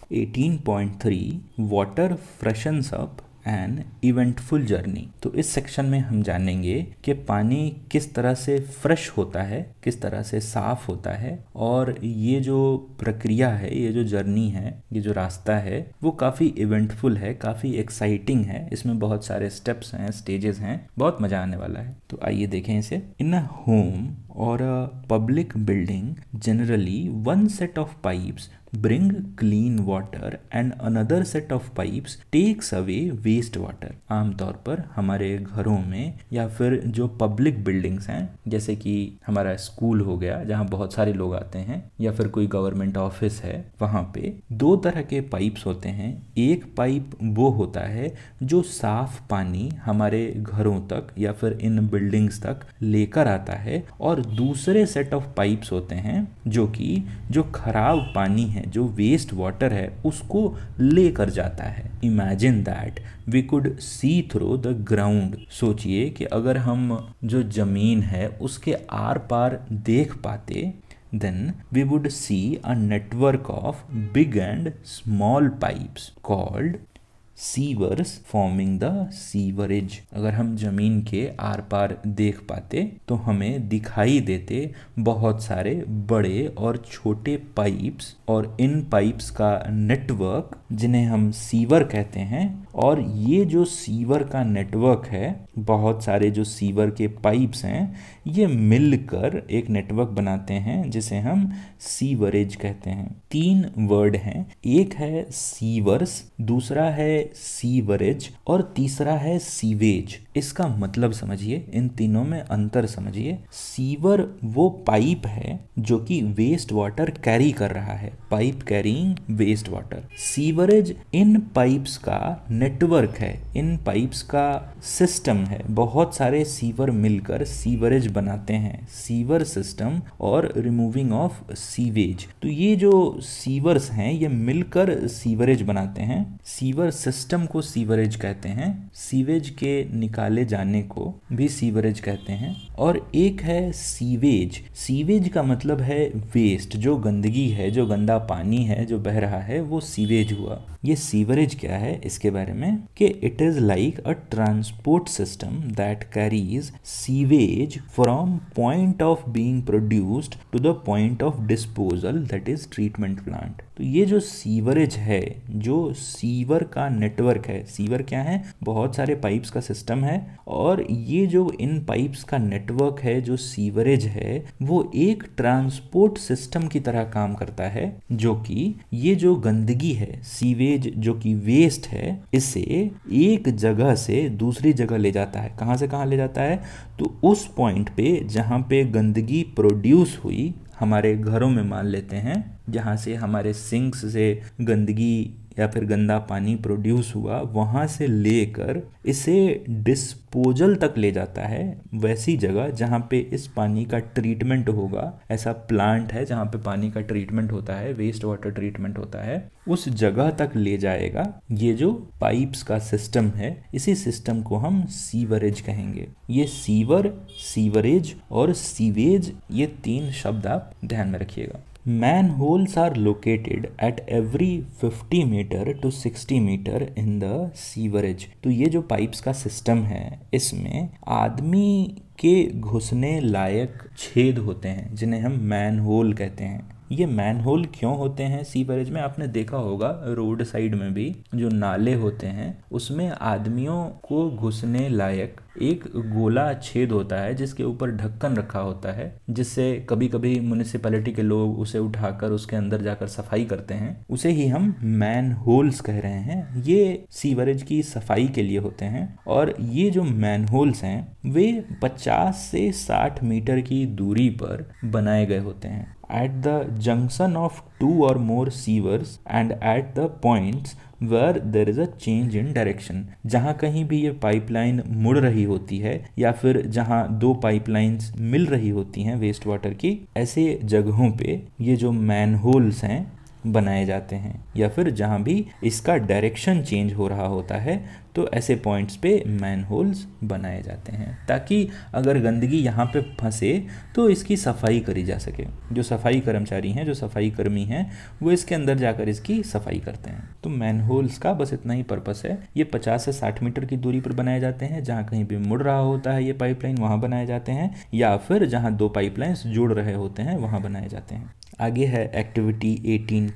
18.3 water freshens up an eventful journey तो इस सेक्शन में हम जानेंगे कि पानी किस तरह से फ्रेश होता है किस तरह से साफ होता है और ये जो प्रक्रिया है ये जो जर्नी है ये जो रास्ता है वो काफ़ी इवेंटफुल है काफ़ी एक्साइटिंग है इसमें बहुत सारे स्टेप्स हैं स्टेजेस हैं बहुत मज़ा आने वाला है तो आइए देखें इसे इन a home or a public building generally one set of pipes bring clean water and another set of pipes takes away waste water आमतौर पर हमारे घरों में या फिर जो पब्लिक बिल्डिंग्स हैं जैसे कि हमारा स्कूल हो गया जहाँ बहुत सारे लोग आते हैं या फिर कोई गवर्नमेंट ऑफिस है वहाँ पे दो तरह के पाइप्स होते हैं एक पाइप वो होता है जो साफ पानी हमारे घरों तक या फिर इन बिल्डिंग्स तक लेकर आता है और दूसरे सेट ऑफ पाइप्स होते हैं जो कि जो खराब पानी है हैं जो वेस्ट वाटर है उसको लेकर जाता है imagine that we could see through the ground सोचिए कि अगर हम जो जमीन है उसके आर पार देख पाते then we would see a network of big and small pipes called sewers forming the sewerage अगर हम जमीन के आर पार देख पाते तो हमें दिखाई देते बहुत सारे बड़े और छोटे पाइप्स और इन पाइप्स का नेटवर्क जिन्हें हम सीवर कहते हैं और ये जो सीवर का नेटवर्क है बहुत सारे जो सीवर के पाइप्स हैं ये मिलकर एक नेटवर्क बनाते हैं जिसे हम सीवरेज कहते हैं तीन वर्ड हैं एक है सीवर्स दूसरा है सीवरेज और तीसरा है सीवेज इसका मतलब समझिए इन तीनों में अंतर समझिए सीवर वो पाइप है जो कि वेस्ट वाटर कैरी कर रहा है pipe carrying waste water sewerage इन पाइप्स का नेटवर्क है इन पाइप्स का सिस्टम है बहुत सारे सीवर मिलकर सीवरेज बनाते हैं सीवर सिस्टम और रिमूविंग ऑफ सीवेज तो ये जो सीवर्स हैं ये मिलकर सीवरेज बनाते हैं सीवर सिस्टम को सीवरेज कहते हैं सीवेज के निकाल निकाले जाने को भी सीवरेज कहते हैं और एक है सीवेज सीवेज का मतलब है वेस्ट जो गंदगी है जो गंदा पानी है जो बह रहा है वो सीवेज हुआ ये सीवरेज क्या है इसके बारे में कि it is like a transport system that carries sewage from point of being produced to the point of disposal that is treatment plant तो ये जो सीवरेज है जो सीवर का नेटवर्क है सीवर क्या है बहुत सारे पाइप्स का सिस्टम है और ये जो इन पाइप्स का नेटवर्क है जो सीवरेज है वो एक ट्रांसपोर्ट सिस्टम की तरह काम करता है जो कि ये जो गंदगी है सीवेज वेज जो कि वेस्ट है इसे एक जगह से दूसरी जगह ले जाता है कहाँ से कहाँ ले जाता है तो उस पॉइंट पे जहाँ पे गंदगी प्रोड्यूस हुई हमारे घरों में मान लेते हैं जहाँ से हमारे सिंक्स से गंदगी या फिर गंदा पानी प्रोड्यूस हुआ वहाँ से लेकर इसे डिस्पोजल तक ले जाता है वैसी जगह जहाँ पे इस पानी का ट्रीटमेंट होगा ऐसा प्लांट है जहाँ पे पानी का ट्रीटमेंट होता है वेस्ट वाटर ट्रीटमेंट होता है उस जगह तक ले जाएगा ये जो पाइप्स का सिस्टम है इसी सिस्टम को हम सीवरेज कहेंगे ये सीवर सीवरेज और सीवेज ये तीन शब्द आप ध्यान में रखिएगा manholes are located at every fifty metre to sixty metre in the sewerage तो ये जो पाइप्स का सिस्टम है इसमें आदमी के घुसने लायक छेद होते हैं जिन्हें हम मैन होल कहते हैं ये मैन होल क्यों होते हैं सीवरेज में आपने देखा होगा रोड साइड में भी जो नाले होते हैं उसमें आदमियों को घुसने लायक एक गोला छेद होता है जिसके ऊपर ढक्कन रखा होता है जिससे कभी कभी म्यूनिसपैलिटी के लोग उसे उठाकर उसके अंदर जाकर सफाई करते हैं उसे ही हम मैन होल्स कह रहे हैं ये सीवरेज की सफाई के लिए होते हैं और ये जो मैन होल्स हैं वे 50 से 60 मीटर की दूरी पर बनाए गए होते हैं at the junction of two or more sievers and at the points where there is a change in direction जहाँ कहीं भी ये pipeline मुड़ रही होती है या फिर जहाँ दो pipelines मिल रही होती हैं वेस्ट वाटर की ऐसे जगहों पे ये जो मैन होल्स हैं बनाए जाते हैं या फिर जहाँ भी इसका डायरेक्शन चेंज हो रहा होता है तो ऐसे पॉइंट्स पे मैन होल्स बनाए जाते हैं ताकि अगर गंदगी यहाँ पे फंसे तो इसकी सफाई करी जा सके जो सफाई कर्मचारी हैं जो सफाई कर्मी हैं वो इसके अंदर जाकर इसकी सफाई करते हैं तो मैन होल्स का बस इतना ही पर्पस है ये पचास से साठ मीटर की दूरी पर बनाए जाते हैं जहाँ कहीं भी मुड़ रहा होता है ये पाइपलाइन वहाँ बनाए जाते हैं या फिर जहाँ दो पाइपलाइंस जुड़ रहे होते हैं वहाँ बनाए जाते हैं आगे है activity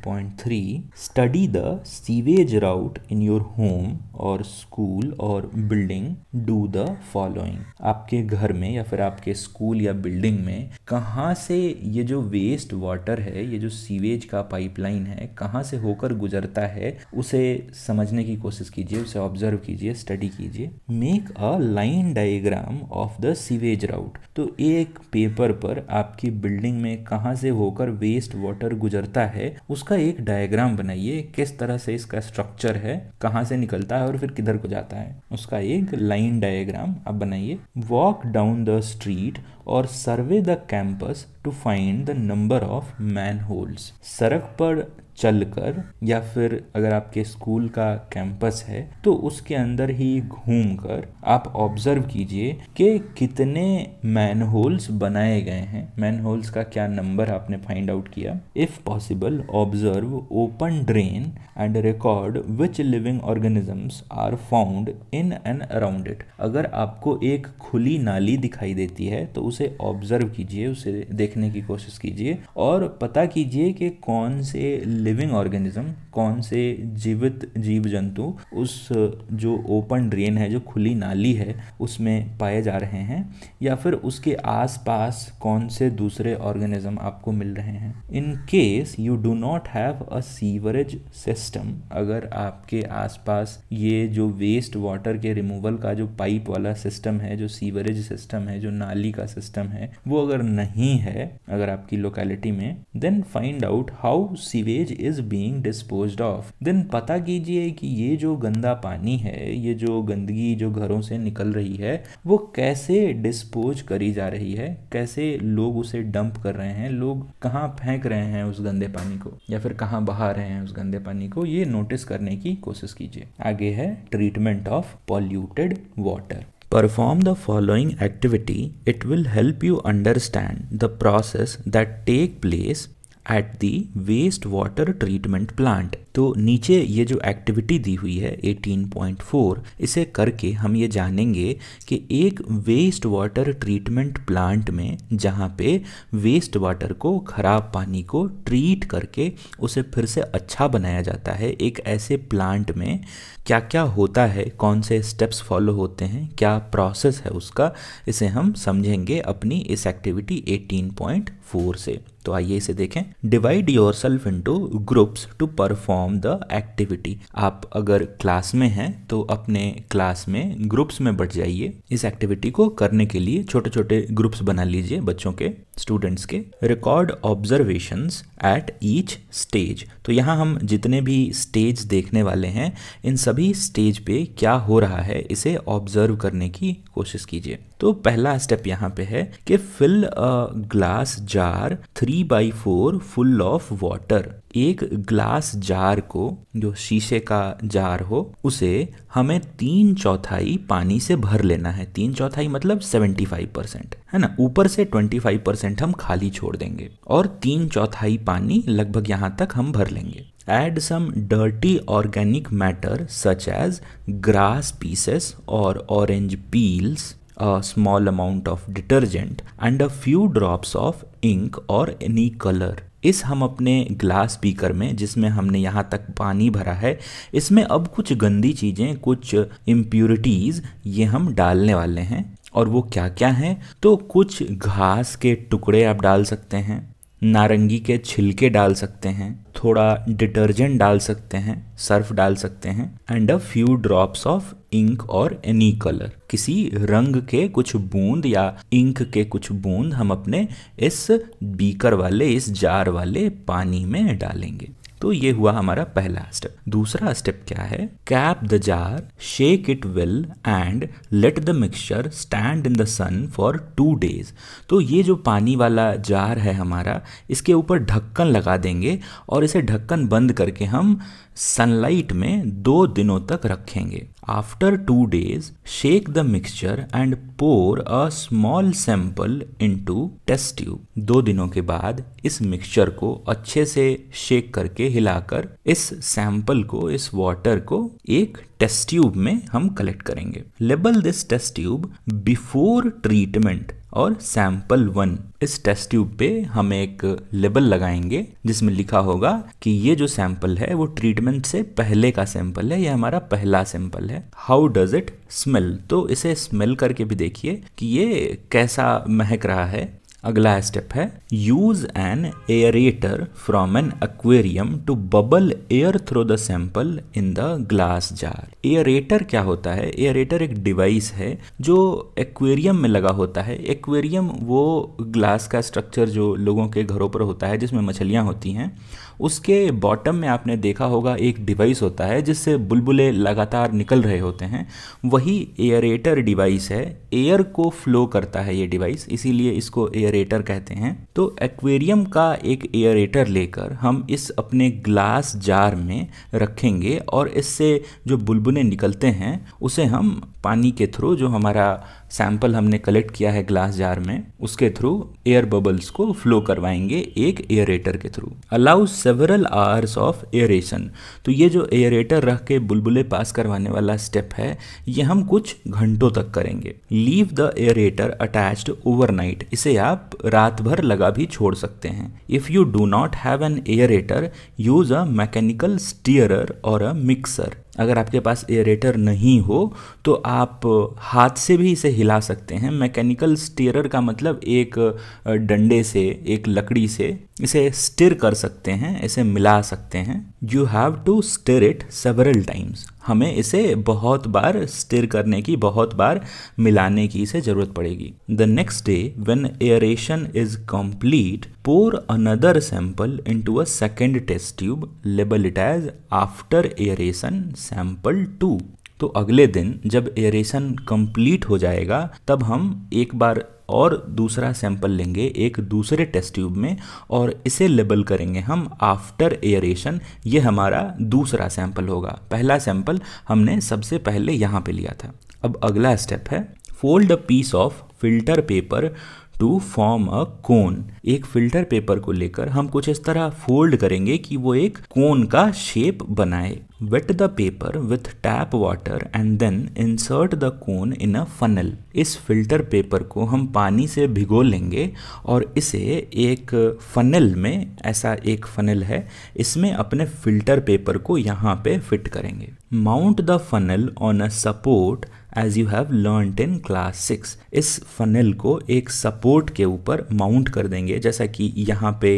18.3 study the sewage route in your home or school or building do the following आपके घर में या फिर आपके स्कूल या बिल्डिंग में कहाँ से ये जो वेस्ट वाटर है ये जो सीवेज का पाइपलाइन है कहाँ से होकर गुजरता है उसे समझने की कोशिश कीजिए उसे ऑब्जर्व कीजिए स्टडी कीजिए make a line diagram of the sewage route तो एक पेपर पर आपकी बिल्डिंग में कहाँ से होकर वेस्ट वेस्ट वाटर गुजरता है उसका एक डायग्राम बनाइए किस तरह से इसका स्ट्रक्चर है कहाँ से निकलता है और फिर किधर को जाता है उसका एक लाइन डायग्राम आप बनाइए walk down the street or survey the campus to find the number of manholes सड़क पर चलकर या फिर अगर आपके स्कूल का कैंपस है तो उसके अंदर ही घूमकर आप ऑब्जर्व कीजिए कि कितने मैन होल्स बनाए गए हैं मैन होल्स का क्या नंबर आपने फाइंड आउट किया if possible observe open drain and record which living organisms are found in and around it अगर आपको एक खुली नाली दिखाई देती है तो उसे ऑब्जर्व कीजिए उसे देखने की कोशिश कीजिए और पता कीजिए कि कौन से लिविंग ऑर्गेनिज्म कौन से जीवित जीव जंतु उस जो ओपन ड्रेन है जो खुली नाली है उसमें पाए जा रहे हैं या फिर उसके आसपास कौन से दूसरे ऑर्गेनिज्म आपको मिल रहे हैं in case you do not have a sewerage system अगर आपके आसपास ये जो वेस्ट वाटर के रिमूवल का जो पाइप वाला सिस्टम है जो सीवरेज सिस्टम है जो नाली का सिस्टम है वो अगर नहीं है अगर आपकी लोकेलिटी में then find out how sewage is being dispose of then पता कीजिए कि ये जो गंदा पानी है ये जो गंदगी जो घरों से निकल रही है वो कैसे डिस्पोज करी जा रही है कैसे लोग उसे डंप कर रहे हैं लोग कहाँ फेंक रहे हैं उस गंदे पानी को या फिर कहाँ बहा रहे हैं उस गंदे पानी को ये नोटिस करने की कोशिश कीजिए आगे है treatment of polluted water Perform the following activity. It will help you understand the process that take place at the waste water treatment plant तो नीचे ये जो एक्टिविटी दी हुई है 18.4 इसे करके हम ये जानेंगे कि एक वेस्ट वाटर ट्रीटमेंट प्लांट में जहाँ पे वेस्ट वाटर को ख़राब पानी को ट्रीट करके उसे फिर से अच्छा बनाया जाता है एक ऐसे प्लांट में क्या क्या होता है कौन से स्टेप्स फॉलो होते हैं क्या प्रोसेस है उसका इसे हम समझेंगे अपनी इस एक्टिविटी 18. फोर से तो आइए इसे देखें divide yourself into groups to perform the activity आप अगर क्लास में हैं तो अपने क्लास में ग्रुप्स में बढ़ जाइए इस एक्टिविटी को करने के लिए छोटे छोटे ग्रुप्स बना लीजिए बच्चों के स्टूडेंट्स के record observations at each stage तो यहाँ हम जितने भी स्टेज देखने वाले हैं इन सभी स्टेज पे क्या हो रहा है इसे ऑब्जर्व करने की कोशिश कीजिए तो पहला स्टेप यहाँ पे है कि fill a glass jar three by four full of water एक ग्लास जार को जो शीशे का जार हो उसे हमें तीन चौथाई पानी से भर लेना है तीन चौथाई मतलब 75 परसेंट है ना ऊपर से 25 परसेंट हम खाली छोड़ देंगे और तीन चौथाई पानी लगभग यहाँ तक हम भर लेंगे add some dirty organic matter such as grass pieces or orange peels a small amount of detergent and a few drops of ink or any colour इस हम अपने ग्लास बीकर में जिसमें हमने यहाँ तक पानी भरा है इसमें अब कुछ गंदी चीज़ें कुछ इम्प्योरिटीज़ ये हम डालने वाले हैं और वो क्या क्या हैं तो कुछ घास के टुकड़े आप डाल सकते हैं नारंगी के छिलके डाल सकते हैं थोड़ा डिटर्जेंट डाल सकते हैं सर्फ डाल सकते हैं and a few drops of ink or any colour किसी रंग के कुछ बूंद या इंक के कुछ बूंद हम अपने इस बीकर वाले इस जार वाले पानी में डालेंगे तो ये हुआ हमारा पहला स्टेप दूसरा स्टेप क्या है cap the jar shake it well and let the mixture stand in the sun for two days तो ये जो पानी वाला जार है हमारा इसके ऊपर ढक्कन लगा देंगे और इसे ढक्कन बंद करके हम सनलाइट में दो दिनों तक रखेंगे After days days, shake the mixture and pour a small sample into test tube. दो दिनों के बाद इस मिक्सचर को अच्छे से शेक करके हिलाकर इस सैंपल को इस वाटर को एक टेस्ट ट्यूब में हम कलेक्ट करेंगे label this test tube before treatment और सैंपल वन इस टेस्ट ट्यूब पे हम एक लेबल लगाएंगे जिसमें लिखा होगा कि ये जो सैंपल है वो ट्रीटमेंट से पहले का सैंपल है ये हमारा पहला सैंपल है है हाउ डज इट स्मेल तो इसे स्मेल करके भी देखिए कि ये कैसा महक रहा है अगला स्टेप है use an aerator from an aquarium to bubble air through the sample in the glass jar aerator क्या होता है एयरेटर एक डिवाइस है जो एक्वेरियम में लगा होता है एक्वेरियम वो ग्लास का स्ट्रक्चर जो लोगों के घरों पर होता है जिसमें मछलियां होती हैं उसके बॉटम में आपने देखा होगा एक डिवाइस होता है जिससे बुलबुले लगातार निकल रहे होते हैं वही एयरेटर डिवाइस है एयर को फ्लो करता है ये डिवाइस इसीलिए इसको एयरेटर कहते हैं तो एक्वेरियम का एक एयरेटर लेकर हम इस अपने ग्लास जार में रखेंगे और इससे जो बुलबुले निकलते हैं उसे हम पानी के थ्रू जो हमारा सैंपल हमने कलेक्ट किया है ग्लास जार में उसके थ्रू एयर बबल्स को फ्लो करवाएंगे एक एयरेटर के through allow several hours of aeration तो ये जो एयरेटर रख के बुलबुले पास करवाने वाला स्टेप है ये हम कुछ घंटों तक करेंगे leave the aerator attached overnight इसे आप रात भर लगा भी छोड़ सकते हैं if you do not have an aerator use a mechanical stirrer or a mixer अगर आपके पास एरेटर नहीं हो तो आप हाथ से भी इसे हिला सकते हैं मैकेनिकल स्टेरर का मतलब एक डंडे से एक लकड़ी से इसे स्टिर कर सकते हैं इसे मिला सकते हैं you have to stir it several times हमें इसे बहुत बार स्टिर करने की बहुत बार मिलाने की इसे जरूरत पड़ेगी the next day when aeration is complete pour another sample into a second test tube label it as after aeration sample two तो अगले दिन जब एरेशन कंप्लीट हो जाएगा तब हम एक बार और दूसरा सैंपल लेंगे एक दूसरे टेस्ट ट्यूब में और इसे लेबल करेंगे हम आफ्टर एयरेशन ये हमारा दूसरा सैंपल होगा पहला सैंपल हमने सबसे पहले यहाँ पे लिया था अब अगला स्टेप है fold a piece of filter paper to form a cone एक फिल्टर पेपर को लेकर हम कुछ इस तरह फोल्ड करेंगे कि वो एक कोन का शेप बनाए wet the paper with tap water and then insert the cone in a funnel इस फिल्टर पेपर को हम पानी से भिगो लेंगे और इसे एक फनल में ऐसा एक फनल है इसमें अपने फिल्टर पेपर को यहाँ पे फिट करेंगे mount the funnel on a support as you have learn in class six इस फनल को एक सपोर्ट के ऊपर माउंट कर देंगे जैसा कि यहाँ पे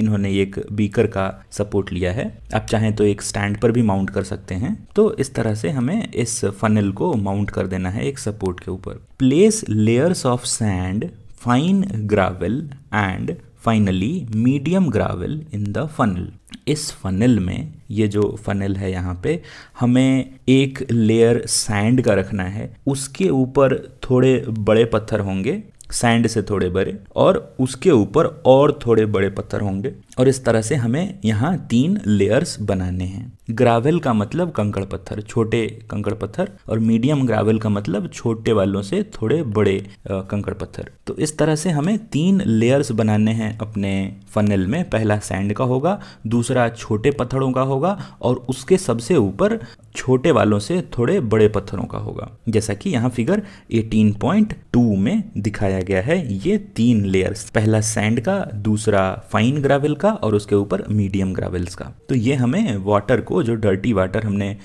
इन्होंने एक बीकर का सपोर्ट लिया है आप चाहें तो एक स्टैंड पर भी माउंट कर सकते हैं तो इस तरह से हमें इस फनल को माउंट कर देना है एक सपोर्ट के ऊपर place layers of sand fine gravel and finally medium gravel in the funnel इस फनल में ये जो फनल है यहाँ पे हमें एक लेयर सैंड का रखना है उसके ऊपर थोड़े बड़े पत्थर होंगे सैंड से थोड़े बड़े और उसके ऊपर और थोड़े बड़े पत्थर होंगे और इस तरह से हमें यहाँ तीन लेयर्स बनाने हैं ग्रावेल का मतलब कंकड़ पत्थर छोटे कंकड़ पत्थर और मीडियम ग्रावेल का मतलब छोटे वालों से थोड़े बड़े कंकड़ पत्थर तो इस तरह से हमें तीन लेयर्स बनाने हैं अपने फनल में पहला सैंड का होगा दूसरा छोटे पत्थरों का होगा और उसके सबसे ऊपर छोटे वालों से थोड़े बड़े पत्थरों का होगा जैसा कि यहाँ फिगर 18.2 में दिखाया गया है ये तीन लेयर्स पहला सैंड का दूसरा फाइन ग्रावेल का का और उसके ऊपर मीडियम ग्रेवल्स का तो ये हमें वाटर को जो डर्टी वाटर हमने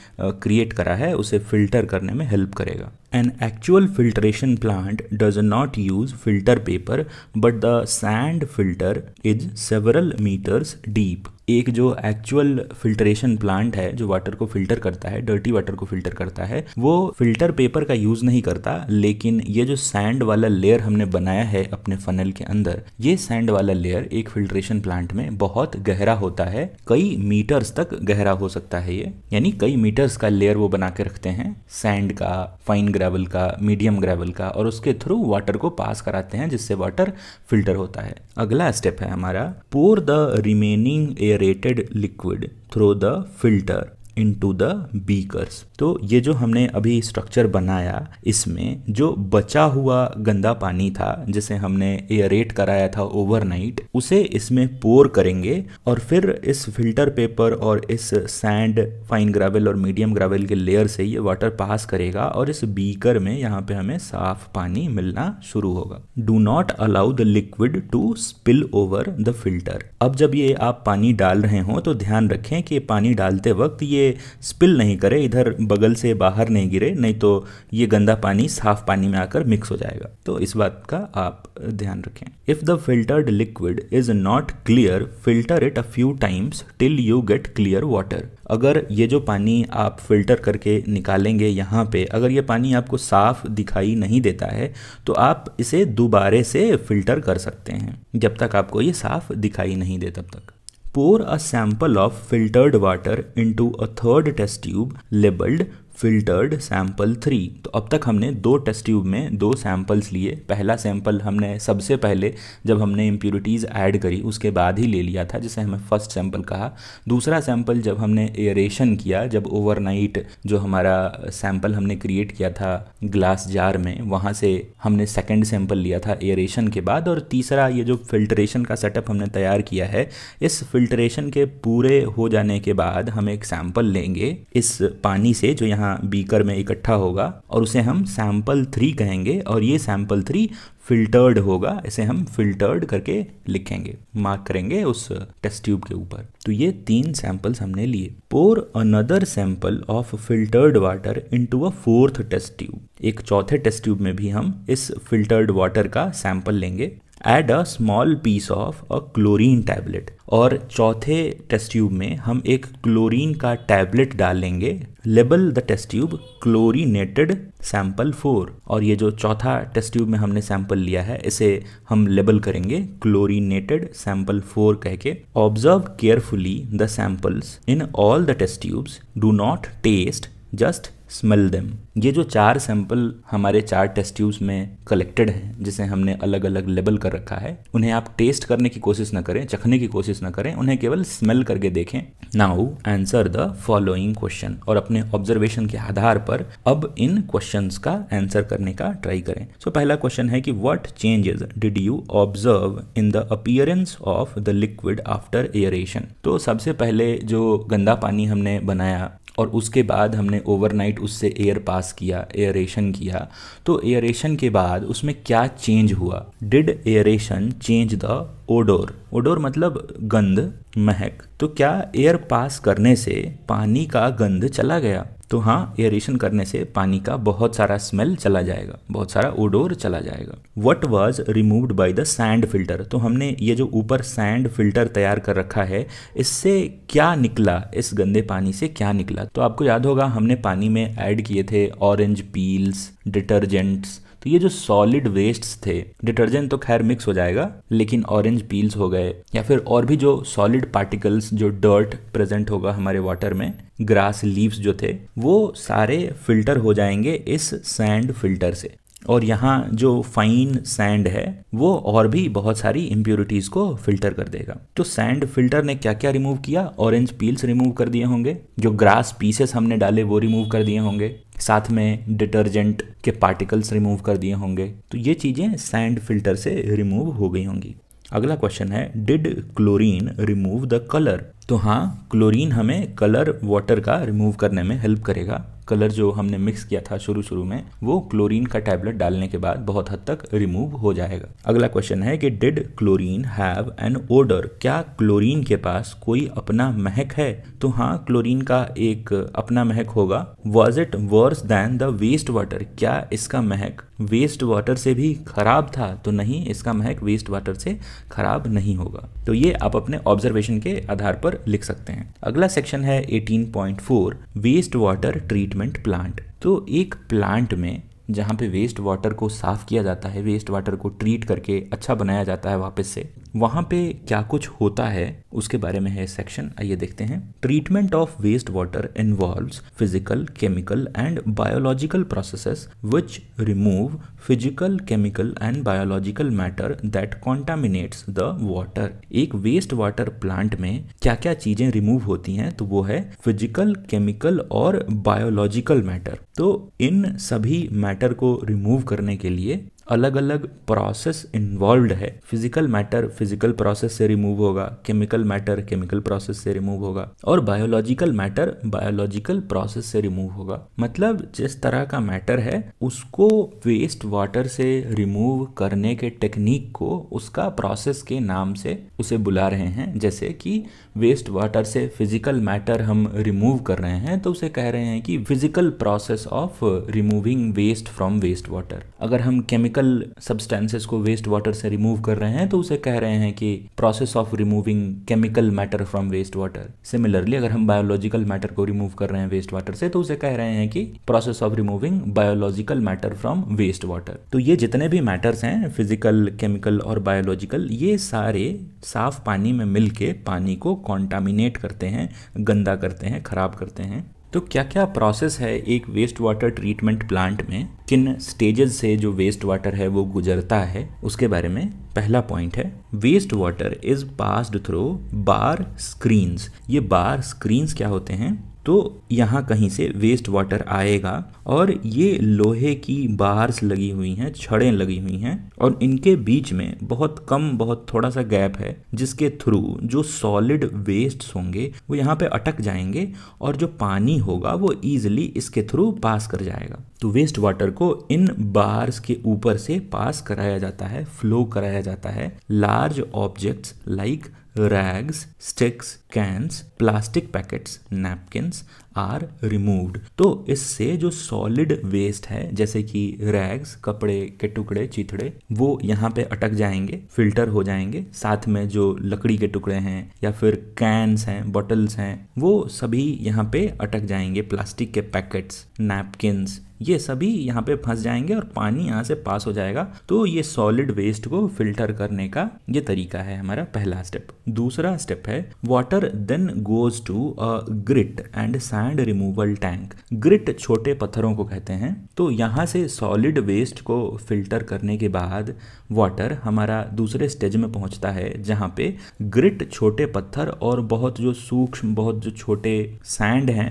क्रिएट करा है उसे फिल्टर करने में हेल्प करेगा An actual filtration plant does not use filter paper but the sand filter is several meters deep. एक जो एक्चुअल फिल्ट्रेशन प्लांट है जो वाटर को फिल्टर करता है डर्टी वाटर को फिल्टर करता है वो फिल्टर पेपर का यूज नहीं करता लेकिन ये जो सैंड वाला लेयर हमने बनाया है अपने फनल के अंदर ये सैंड वाला लेयर एक फिल्ट्रेशन प्लांट में बहुत गहरा होता है कई मीटर्स तक गहरा हो सकता है ये यानी कई मीटर्स का लेयर वो बना के रखते हैं सैंड का फाइन ग्रेवल का मीडियम ग्रेवल का और उसके थ्रू वाटर को पास कराते हैं जिससे वाटर फिल्टर होता है अगला स्टेप है हमारा pour the remaining aerated liquid through the filter into the beakers तो ये जो हमने अभी स्ट्रक्चर बनाया इसमें जो बचा हुआ गंदा पानी था जिसे हमने एयरेट कराया था ओवरनाइट उसे इसमें पोर करेंगे और फिर इस फिल्टर पेपर और इस सैंड फाइन ग्रेवल और मीडियम ग्रेवल के लेयर से ये वाटर पास करेगा और इस बीकर में यहाँ पे हमें साफ पानी मिलना शुरू होगा do not allow the liquid to spill over the filter अब जब ये आप पानी डाल रहे हो तो ध्यान रखें कि पानी डालते वक्त ये ये स्पिल नहीं करे इधर बगल से बाहर नहीं गिरे नहीं तो ये गंदा पानी साफ पानी में आकर मिक्स हो जाएगा तो इस बात का आप ध्यान रखें if the filtered liquid is not clear filter it a few times till you get clear water अगर ये जो पानी आप फिल्टर करके निकालेंगे यहाँ पे अगर ये पानी आपको साफ दिखाई नहीं देता है तो आप इसे दोबारे से फिल्टर कर सकते हैं जब तक आपको ये साफ दिखाई नहीं दे तब तक Pour a sample of filtered water into a third test tube labeled filtered sample three तो अब तक हमने दो टेस्ट ट्यूब में दो सैंपल्स लिए पहला सैंपल हमने सबसे पहले जब हमने इम्प्योरिटीज़ ऐड करी उसके बाद ही ले लिया था जिसे हमें फर्स्ट सैंपल कहा दूसरा सैंपल जब हमने एयरेशन किया जब ओवरनाइट जो हमारा सैंपल हमने क्रिएट किया था ग्लास जार में वहाँ से हमने सेकेंड सैंपल लिया था एयरेशन के बाद और तीसरा ये जो फिल्ट्रेशन का सेटअप हमने तैयार किया है इस फिल्ट्रेशन के पूरे हो जाने के बाद हम एक सैंपल लेंगे इस पानी से जो यहाँ यहाँ बीकर में इकट्ठा होगा और उसे हम सैम्पल थ्री कहेंगे और ये सैम्पल थ्री फिल्टर्ड होगा इसे हम फिल्टर्ड करके लिखेंगे मार्क करेंगे उस टेस्ट ट्यूब के ऊपर तो ये तीन सैंपल्स हमने लिए pour another sample of filtered water into a fourth test tube एक चौथे टेस्ट ट्यूब में भी हम इस फिल्टर्ड वाटर का सैंपल लेंगे add a small piece of a chlorine tablet और चौथे टेस्ट ट्यूब में हम एक क्लोरीन का टैबलेट डालेंगे label the test tube chlorinated sample four और ये जो चौथा टेस्ट ट्यूब में हमने सैंपल लिया है इसे हम लेबल करेंगे क्लोरीनेटेड सैंपल फोर कह के observe carefully the samples in all the test tubes do not taste just smell them ये जो चार सैंपल हमारे चार टेस्ट ट्यूब्स में कलेक्टेड हैं जिसे हमने अलग अलग लेबल कर रखा है उन्हें आप टेस्ट करने की कोशिश ना करें चखने की कोशिश ना करें उन्हें केवल स्मेल करके देखें now answer the following question और अपने ऑब्जर्वेशन के आधार पर अब इन क्वेश्चन का आंसर करने का ट्राई करें सो so, पहला क्वेश्चन है कि what changes did you observe in the appearance of the liquid after aeration तो सबसे पहले जो गंदा पानी हमने बनाया और उसके बाद हमने ओवरनाइट उससे एयर पास किया एयरेशन किया तो एयरेशन के बाद उसमें क्या चेंज हुआ did aeration change the odour odour मतलब गंध महक तो क्या एयर पास करने से पानी का गंध चला गया तो हाँ एयरेशन करने से पानी का बहुत सारा स्मेल चला जाएगा बहुत सारा ओडोर चला जाएगा what was removed by the sand filter तो हमने ये जो ऊपर सैंड फिल्टर तैयार कर रखा है इससे क्या निकला इस गंदे पानी से क्या निकला तो आपको याद होगा हमने पानी में ऐड किए थे ऑरेंज पील्स डिटर्जेंट्स तो ये जो सॉलिड वेस्ट थे डिटर्जेंट तो खैर मिक्स हो जाएगा लेकिन ऑरेंज पील्स हो गए या फिर और भी जो सॉलिड पार्टिकल्स जो डर्ट प्रेजेंट होगा हमारे वाटर में ग्रास लीव्स जो थे वो सारे फिल्टर हो जाएंगे इस सैंड फिल्टर से और यहाँ जो फाइन सैंड है वो और भी बहुत सारी इम्प्योरिटीज़ को फिल्टर कर देगा तो सैंड फिल्टर ने क्या क्या रिमूव किया ऑरेंज पील्स रिमूव कर दिए होंगे जो ग्रास पीसेस हमने डाले वो रिमूव कर दिए होंगे साथ में डिटर्जेंट के पार्टिकल्स रिमूव कर दिए होंगे तो ये चीज़ें सैंड फिल्टर से रिमूव हो गई होंगी अगला क्वेश्चन है did chlorine remove the colour तो हाँ क्लोरीन हमें कलर वाटर का रिमूव करने में हेल्प करेगा कलर जो हमने मिक्स किया था शुरू शुरू में वो क्लोरीन का टैबलेट डालने के बाद बहुत हद तक रिमूव हो जाएगा अगला क्वेश्चन है कि did chlorine have an odour क्या क्लोरीन के पास कोई अपना महक है तो हाँ क्लोरीन का एक अपना महक होगा was it worse than the waste water क्या इसका महक वेस्ट वाटर से भी खराब था तो नहीं इसका महक वेस्ट वाटर से खराब नहीं होगा तो ये आप अपने ऑब्जर्वेशन के आधार पर लिख सकते हैं अगला सेक्शन है 18.4 waste water treatment treatment plant तो एक प्लांट में जहाँ पे वेस्ट वाटर को साफ़ किया जाता है वेस्ट वाटर को ट्रीट करके अच्छा बनाया जाता है वापस से वहाँ पे क्या कुछ होता है उसके बारे में है सेक्शन आइए देखते हैं treatment of waste water involve physical chemical and biological processes which remove physical chemical and biological matter that contaminates the water एक वेस्ट वाटर प्लांट में क्या क्या चीजें रिमूव होती हैं तो वो है फिजिकल केमिकल और बायोलॉजिकल मैटर तो इन सभी मैटर को रिमूव करने के लिए अलग अलग प्रोसेस इन्वॉल्व है फिजिकल मैटर फिजिकल प्रोसेस से रिमूव होगा केमिकल मैटर केमिकल प्रोसेस से रिमूव होगा और बायोलॉजिकल मैटर बायोलॉजिकल प्रोसेस से रिमूव होगा मतलब जिस तरह का मैटर है उसको वेस्ट वाटर से रिमूव करने के टेक्निक को उसका प्रोसेस के नाम से उसे बुला रहे हैं जैसे कि वेस्ट वाटर से फिजिकल मैटर हम रिमूव कर रहे हैं तो उसे कह रहे हैं कि physical process of removing waste from waste water अगर हम केमिकल केमिकल सब्सटेंसेस को वेस्ट वाटर से रिमूव कर रहे हैं तो उसे कह रहे हैं कि process of removing chemical matter from waste water similarly अगर हम बायोलॉजिकल मैटर को रिमूव कर रहे हैं वेस्ट वाटर से तो उसे कह रहे हैं कि process of removing biological matter from waste water तो ये जितने भी मैटर्स हैं फिजिकल केमिकल और बायोलॉजिकल ये सारे साफ पानी में मिलके पानी को कॉन्टामिनेट करते हैं गंदा करते हैं खराब करते हैं तो क्या क्या प्रोसेस है एक वेस्ट वाटर ट्रीटमेंट प्लांट में किन स्टेजेस से जो वेस्ट वाटर है वो गुजरता है उसके बारे में पहला पॉइंट है waste water is passed through bar screens ये बार स्क्रीन्स क्या होते हैं तो यहाँ कहीं से वेस्ट वाटर आएगा और ये लोहे की बार्स लगी हुई हैं छड़ें लगी हुई हैं और इनके बीच में बहुत कम बहुत थोड़ा सा गैप है जिसके थ्रू जो सॉलिड वेस्ट होंगे वो यहाँ पे अटक जाएंगे और जो पानी होगा वो ईजिली इसके थ्रू पास कर जाएगा तो वेस्ट वाटर को इन बार्स के ऊपर से पास कराया जाता है फ्लो कराया जाता है large objects like like rags, sticks, cans, plastic packets, napkins are removed तो इससे जो सॉलिड वेस्ट है जैसे कि रैग्स कपड़े के टुकड़े चिथड़े वो यहाँ पे अटक जाएंगे फिल्टर हो जाएंगे साथ में जो लकड़ी के टुकड़े हैं या फिर कैंस हैं बॉटल्स हैं वो सभी यहाँ पे अटक जाएंगे प्लास्टिक के पैकेट्स नैपकिन्स ये सभी यहाँ पे फंस जाएंगे और पानी यहाँ से पास हो जाएगा तो ये सॉलिड वेस्ट को फिल्टर करने का ये तरीका है हमारा पहला स्टेप दूसरा स्टेप है water then goes to a grit and sand removal tank grit छोटे पत्थरों को कहते हैं तो यहाँ से सॉलिड वेस्ट को फिल्टर करने के बाद वाटर हमारा दूसरे स्टेज में पहुँचता है जहाँ पे ग्रिट छोटे पत्थर और बहुत जो सूक्ष्म बहुत जो छोटे सैंड हैं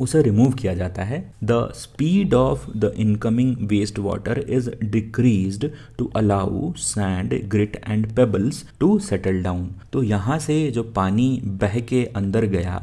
उसे रिमूव किया जाता है the speed of the incoming waste water is decrease to allow sand grit and pebbles to settle down तो यहाँ से जो पानी बह के अंदर गया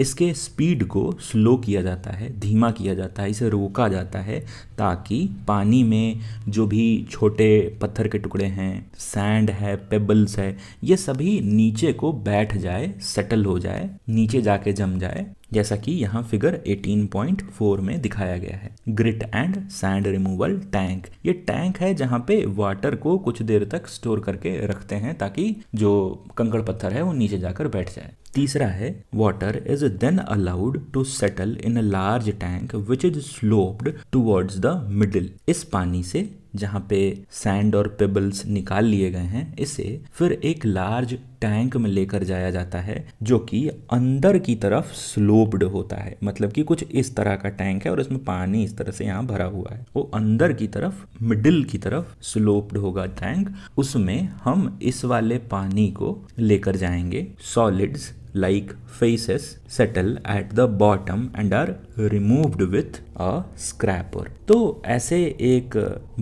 इसके स्पीड को स्लो किया जाता है धीमा किया जाता है इसे रोका जाता है ताकि पानी में जो भी छोटे पत्थर के टुकड़े हैं सैंड है पेबल्स है ये सभी नीचे को बैठ जाए सेटल हो जाए नीचे जाके जम जाए जैसा कि यहाँ फिगर 18.4 में दिखाया गया है grit and sand removal tank ये टैंक है जहाँ पे वाटर को कुछ देर तक स्टोर करके रखते हैं ताकि जो कंकड़ पत्थर है वो नीचे जाकर बैठ जाए तीसरा है water is then allowed to settle in a large tank which is sloped towards the middle इस पानी से जहाँ पे सैंड और पेबल्स निकाल लिए गए हैं इसे फिर एक लार्ज टैंक में लेकर जाया जाता है जो कि अंदर की तरफ स्लोप्ड होता है मतलब कि कुछ इस तरह का टैंक है और इसमें पानी इस तरह से यहाँ भरा हुआ है वो अंदर की तरफ मिडिल की तरफ स्लोप्ड होगा टैंक उसमें हम इस वाले पानी को लेकर जाएंगे solids like faces settle at the bottom and are removed with a scraper तो ऐसे एक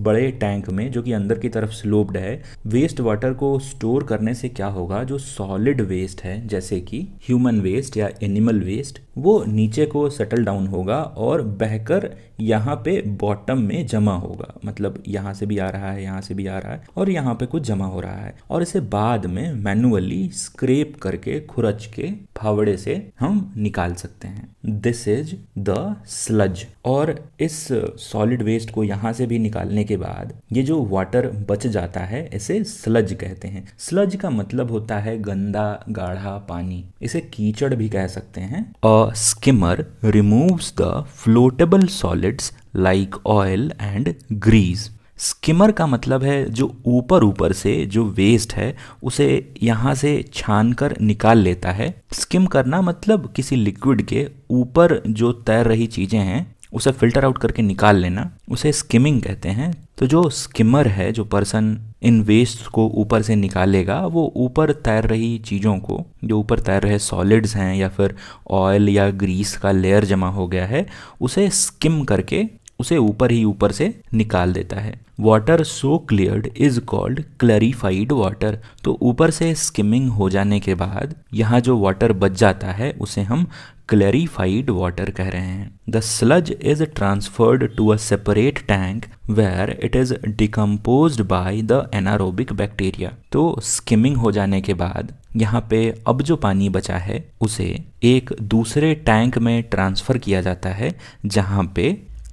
बड़े टैंक में जो कि अंदर की तरफ स्लोप्ड है वेस्ट वाटर को स्टोर करने से क्या होगा जो सॉलिड वेस्ट है जैसे कि ह्यूमन वेस्ट या एनिमल वेस्ट वो नीचे को सेटल डाउन होगा और बहकर यहाँ पे बॉटम में जमा होगा मतलब यहाँ से भी आ रहा है यहाँ से भी आ रहा है और यहाँ पे कुछ जमा हो रहा है और इसे बाद में मैनुअली स्क्रेप करके खुरच के फावड़े से हम निकाल सकते हैं दिस इज द स्लज और इस सॉलिड वेस्ट को यहाँ से भी निकालने के बाद ये जो वाटर बच जाता है इसे स्लज कहते हैं स्लज का मतलब होता है गंदा गाढ़ा पानी इसे कीचड़ भी कह सकते हैं a skimmer removes the floatable solids like oil and grease skimmer का मतलब है जो ऊपर ऊपर से जो वेस्ट है उसे यहाँ से छान कर निकाल लेता है स्किम करना मतलब किसी लिक्विड के ऊपर जो तैर रही चीज़ें हैं उसे फिल्टर आउट करके निकाल लेना उसे स्किमिंग कहते हैं तो जो स्किमर है जो पर्सन इन वेस्ट को ऊपर से निकालेगा वो ऊपर तैर रही चीज़ों को जो ऊपर तैर रहे सॉलिड्स हैं या फिर ऑयल या ग्रीस का लेयर जमा हो गया है उसे स्किम करके उसे ऊपर ही ऊपर से निकाल देता है water so cleared is called clarified water तो ऊपर से स्किमिंग हो जाने के बाद यहाँ जो वाटर बच जाता है उसे हम क्लरिफाइड वाटर कह रहे हैं the sludge is transferred to a separate tank where it is decompose by the anaerobic bacteria तो स्किमिंग हो जाने के बाद यहाँ पे अब जो पानी बचा है उसे एक दूसरे टैंक में ट्रांसफर किया जाता है जहाँ पे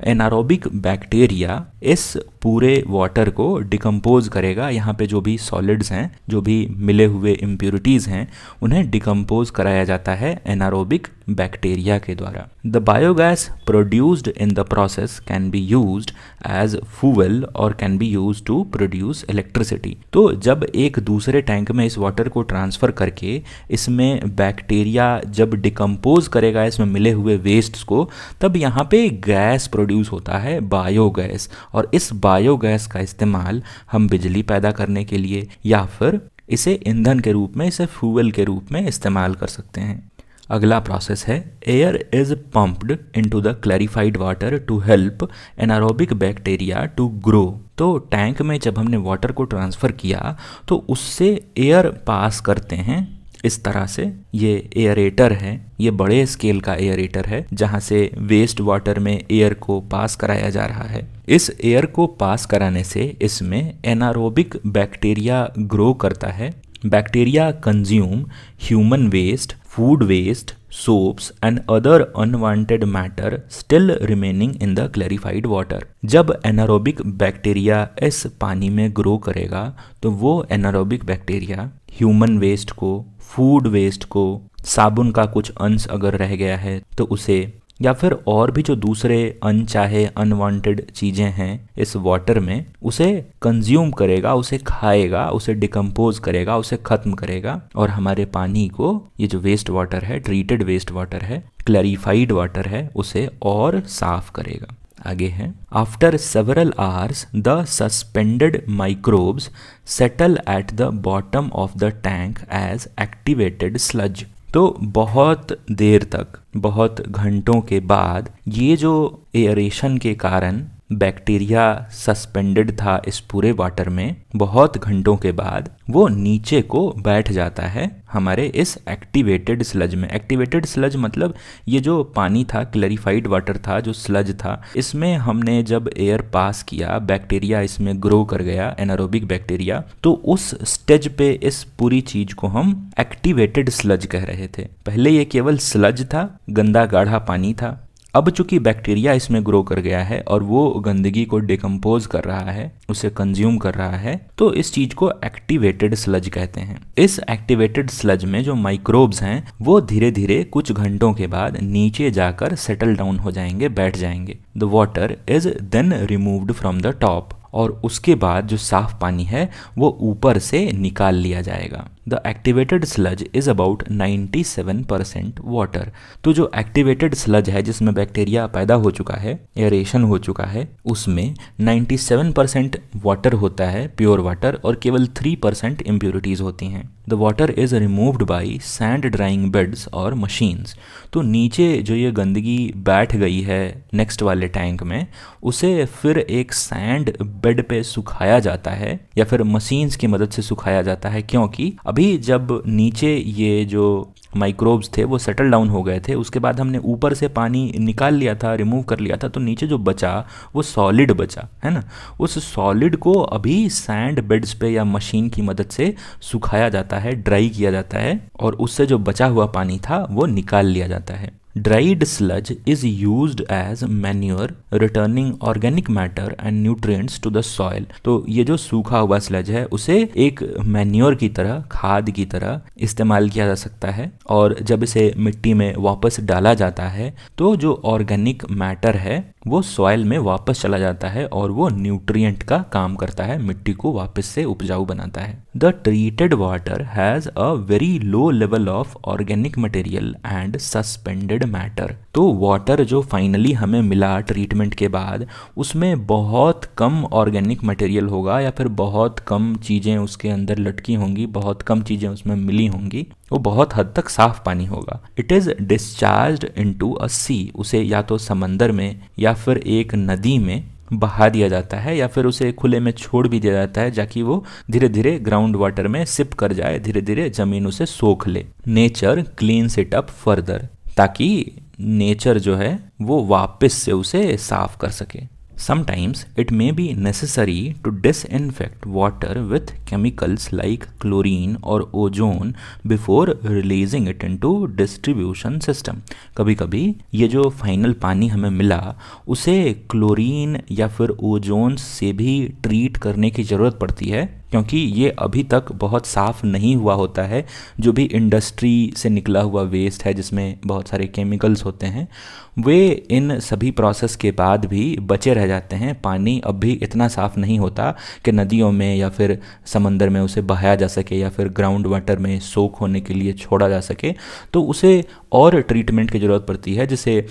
एनारोबिक बैक्टीरिया इस पूरे वाटर को डिकम्पोज करेगा यहाँ पे जो भी सॉलिड्स हैं जो भी मिले हुए इम्प्योरिटीज़ हैं उन्हें डिकम्पोज कराया जाता है एनारोबिक बैक्टीरिया के द्वारा the biogas produced in the process can be use as fuel और can be use to produce electricity तो जब एक दूसरे टैंक में इस वाटर को ट्रांसफर करके इसमें बैक्टीरिया जब डिकम्पोज करेगा इसमें मिले हुए वेस्ट को तब यहाँ पे गैस प्रोड्यूस होता है बायोगैस और इस बायोगैस का इस्तेमाल हम बिजली पैदा करने के लिए या फिर इसे ईंधन के रूप में इसे फ्यूल के रूप में इस्तेमाल कर सकते हैं अगला प्रोसेस है air is pumped into the clarified water to help anaerobic bacteria to grow तो टैंक में जब हमने वाटर को ट्रांसफ़र किया तो उससे एयर पास करते हैं इस तरह से ये एयरेटर है ये बड़े स्केल का एयरेटर है जहाँ से वेस्ट वाटर में एयर को पास कराया जा रहा है इस एयर को पास कराने से इसमें एनारोबिक बैक्टीरिया ग्रो करता है bacteria consume human waste food waste, soaps and other unwanted matter still remaining in the clarified water. जब anaerobic bacteria इस पानी में grow करेगा तो वो anaerobic bacteria human waste को food waste को साबुन का कुछ अंश अगर रह गया है तो उसे या फिर और भी जो दूसरे अनचाहे अनवांटेड चीज़ें हैं इस वाटर में उसे कंज्यूम करेगा उसे खाएगा उसे डिकम्पोज करेगा उसे ख़त्म करेगा और हमारे पानी को ये जो वेस्ट वाटर है ट्रीटेड वेस्ट वाटर है क्लैरिफाइड वाटर है उसे और साफ करेगा आगे हैं after several hours the suspended microbes settle at the bottom of the tank as activated sludge तो बहुत देर तक बहुत घंटों के बाद ये जो एयरेशन के कारण बैक्टीरिया सस्पेंडेड था इस पूरे वाटर में बहुत घंटों के बाद वो नीचे को बैठ जाता है हमारे इस एक्टिवेटेड स्लज में एक्टिवेटेड स्लज मतलब ये जो पानी था क्लरिफाइड वाटर था जो स्लज था इसमें हमने जब एयर पास किया बैक्टीरिया इसमें ग्रो कर गया एनारोबिक बैक्टीरिया तो उस स्टेज पे इस पूरी चीज को हम एक्टिवेटेड स्लज कह रहे थे पहले ये केवल स्लज था गंदा गाढ़ा पानी था अब चूंकि बैक्टीरिया इसमें ग्रो कर गया है और वो गंदगी को डिकम्पोज कर रहा है उसे कंज्यूम कर रहा है तो इस चीज को एक्टिवेटेड स्लज कहते हैं इस एक्टिवेटेड स्लज में जो माइक्रोब्स हैं वो धीरे धीरे कुछ घंटों के बाद नीचे जाकर सेटल डाउन हो जाएंगे बैठ जाएंगे the water is then removed from the top और उसके बाद जो साफ पानी है वो ऊपर से निकाल लिया जाएगा the activated sludge is about 97 percent water तो जो एक्टिवेटेड स्लज है जिसमें बैक्टीरिया पैदा हो चुका है एरेशन हो चुका है उसमें 97 परसेंट वाटर होता है प्योर वाटर और केवल 3 परसेंट इम्प्योरिटीज़ होती हैं the water is removed by sand drying beds और मशीन्स तो नीचे जो ये गंदगी बैठ गई है नेक्स्ट वाले टैंक में उसे फिर एक सैंड बेड पे सुखाया जाता है या फिर मशीन्स की मदद से सुखाया जाता है क्योंकि अभी जब नीचे ये जो माइक्रोब्स थे वो सेटल डाउन हो गए थे उसके बाद हमने ऊपर से पानी निकाल लिया था रिमूव कर लिया था तो नीचे जो बचा वो सॉलिड बचा है ना उस सॉलिड को अभी सैंड बेड्स पे या मशीन की मदद से सुखाया जाता है ड्राई किया जाता है और उससे जो बचा हुआ पानी था वो निकाल लिया जाता है dried sludge is use as manure returning organic matter and nutrients to the soil तो ये जो सूखा हुआ स्लज है उसे एक मैन्योर की तरह खाद की तरह इस्तेमाल किया जा सकता है और जब इसे मिट्टी में वापस डाला जाता है तो जो ऑर्गेनिक मैटर है वो सॉयल में वापस चला जाता है और वो न्यूट्रिएंट का काम करता है मिट्टी को वापस से उपजाऊ बनाता है The treated water has a very low level of organic material and suspended matter. तो वाटर जो फाइनली हमें मिला ट्रीटमेंट के बाद उसमें बहुत कम ऑर्गेनिक मटेरियल होगा या फिर बहुत कम चीज़ें उसके अंदर लटकी होंगी बहुत कम चीज़ें उसमें मिली होंगी वो बहुत हद तक साफ पानी होगा it is discharge into a sea उसे या तो समंदर में या फिर एक नदी में बहा दिया जाता है या फिर उसे खुले में छोड़ भी दिया जाता है ताकि वो धीरे धीरे ग्राउंड वाटर में सिप कर जाए धीरे धीरे जमीन उसे सोख ले nature clean set up further ताकि नेचर जो है वो वापस से उसे साफ कर सके Sometimes it may be necessary to disinfect water with chemicals like chlorine or ozone before releasing it into distribution system. कभी कभी ये जो final पानी हमें मिला उसे chlorine या फिर ozone से भी treat करने की ज़रूरत पड़ती है क्योंकि ये अभी तक बहुत साफ़ नहीं हुआ होता है जो भी इंडस्ट्री से निकला हुआ वेस्ट है जिसमें बहुत सारे केमिकल्स होते हैं वे इन सभी प्रोसेस के बाद भी बचे रह जाते हैं पानी अब भी इतना साफ़ नहीं होता कि नदियों में या फिर समंदर में उसे बहाया जा सके या फिर ग्राउंड वाटर में सोख होने के लिए छोड़ा जा सके तो उसे और ट्रीटमेंट की ज़रूरत पड़ती है जिसे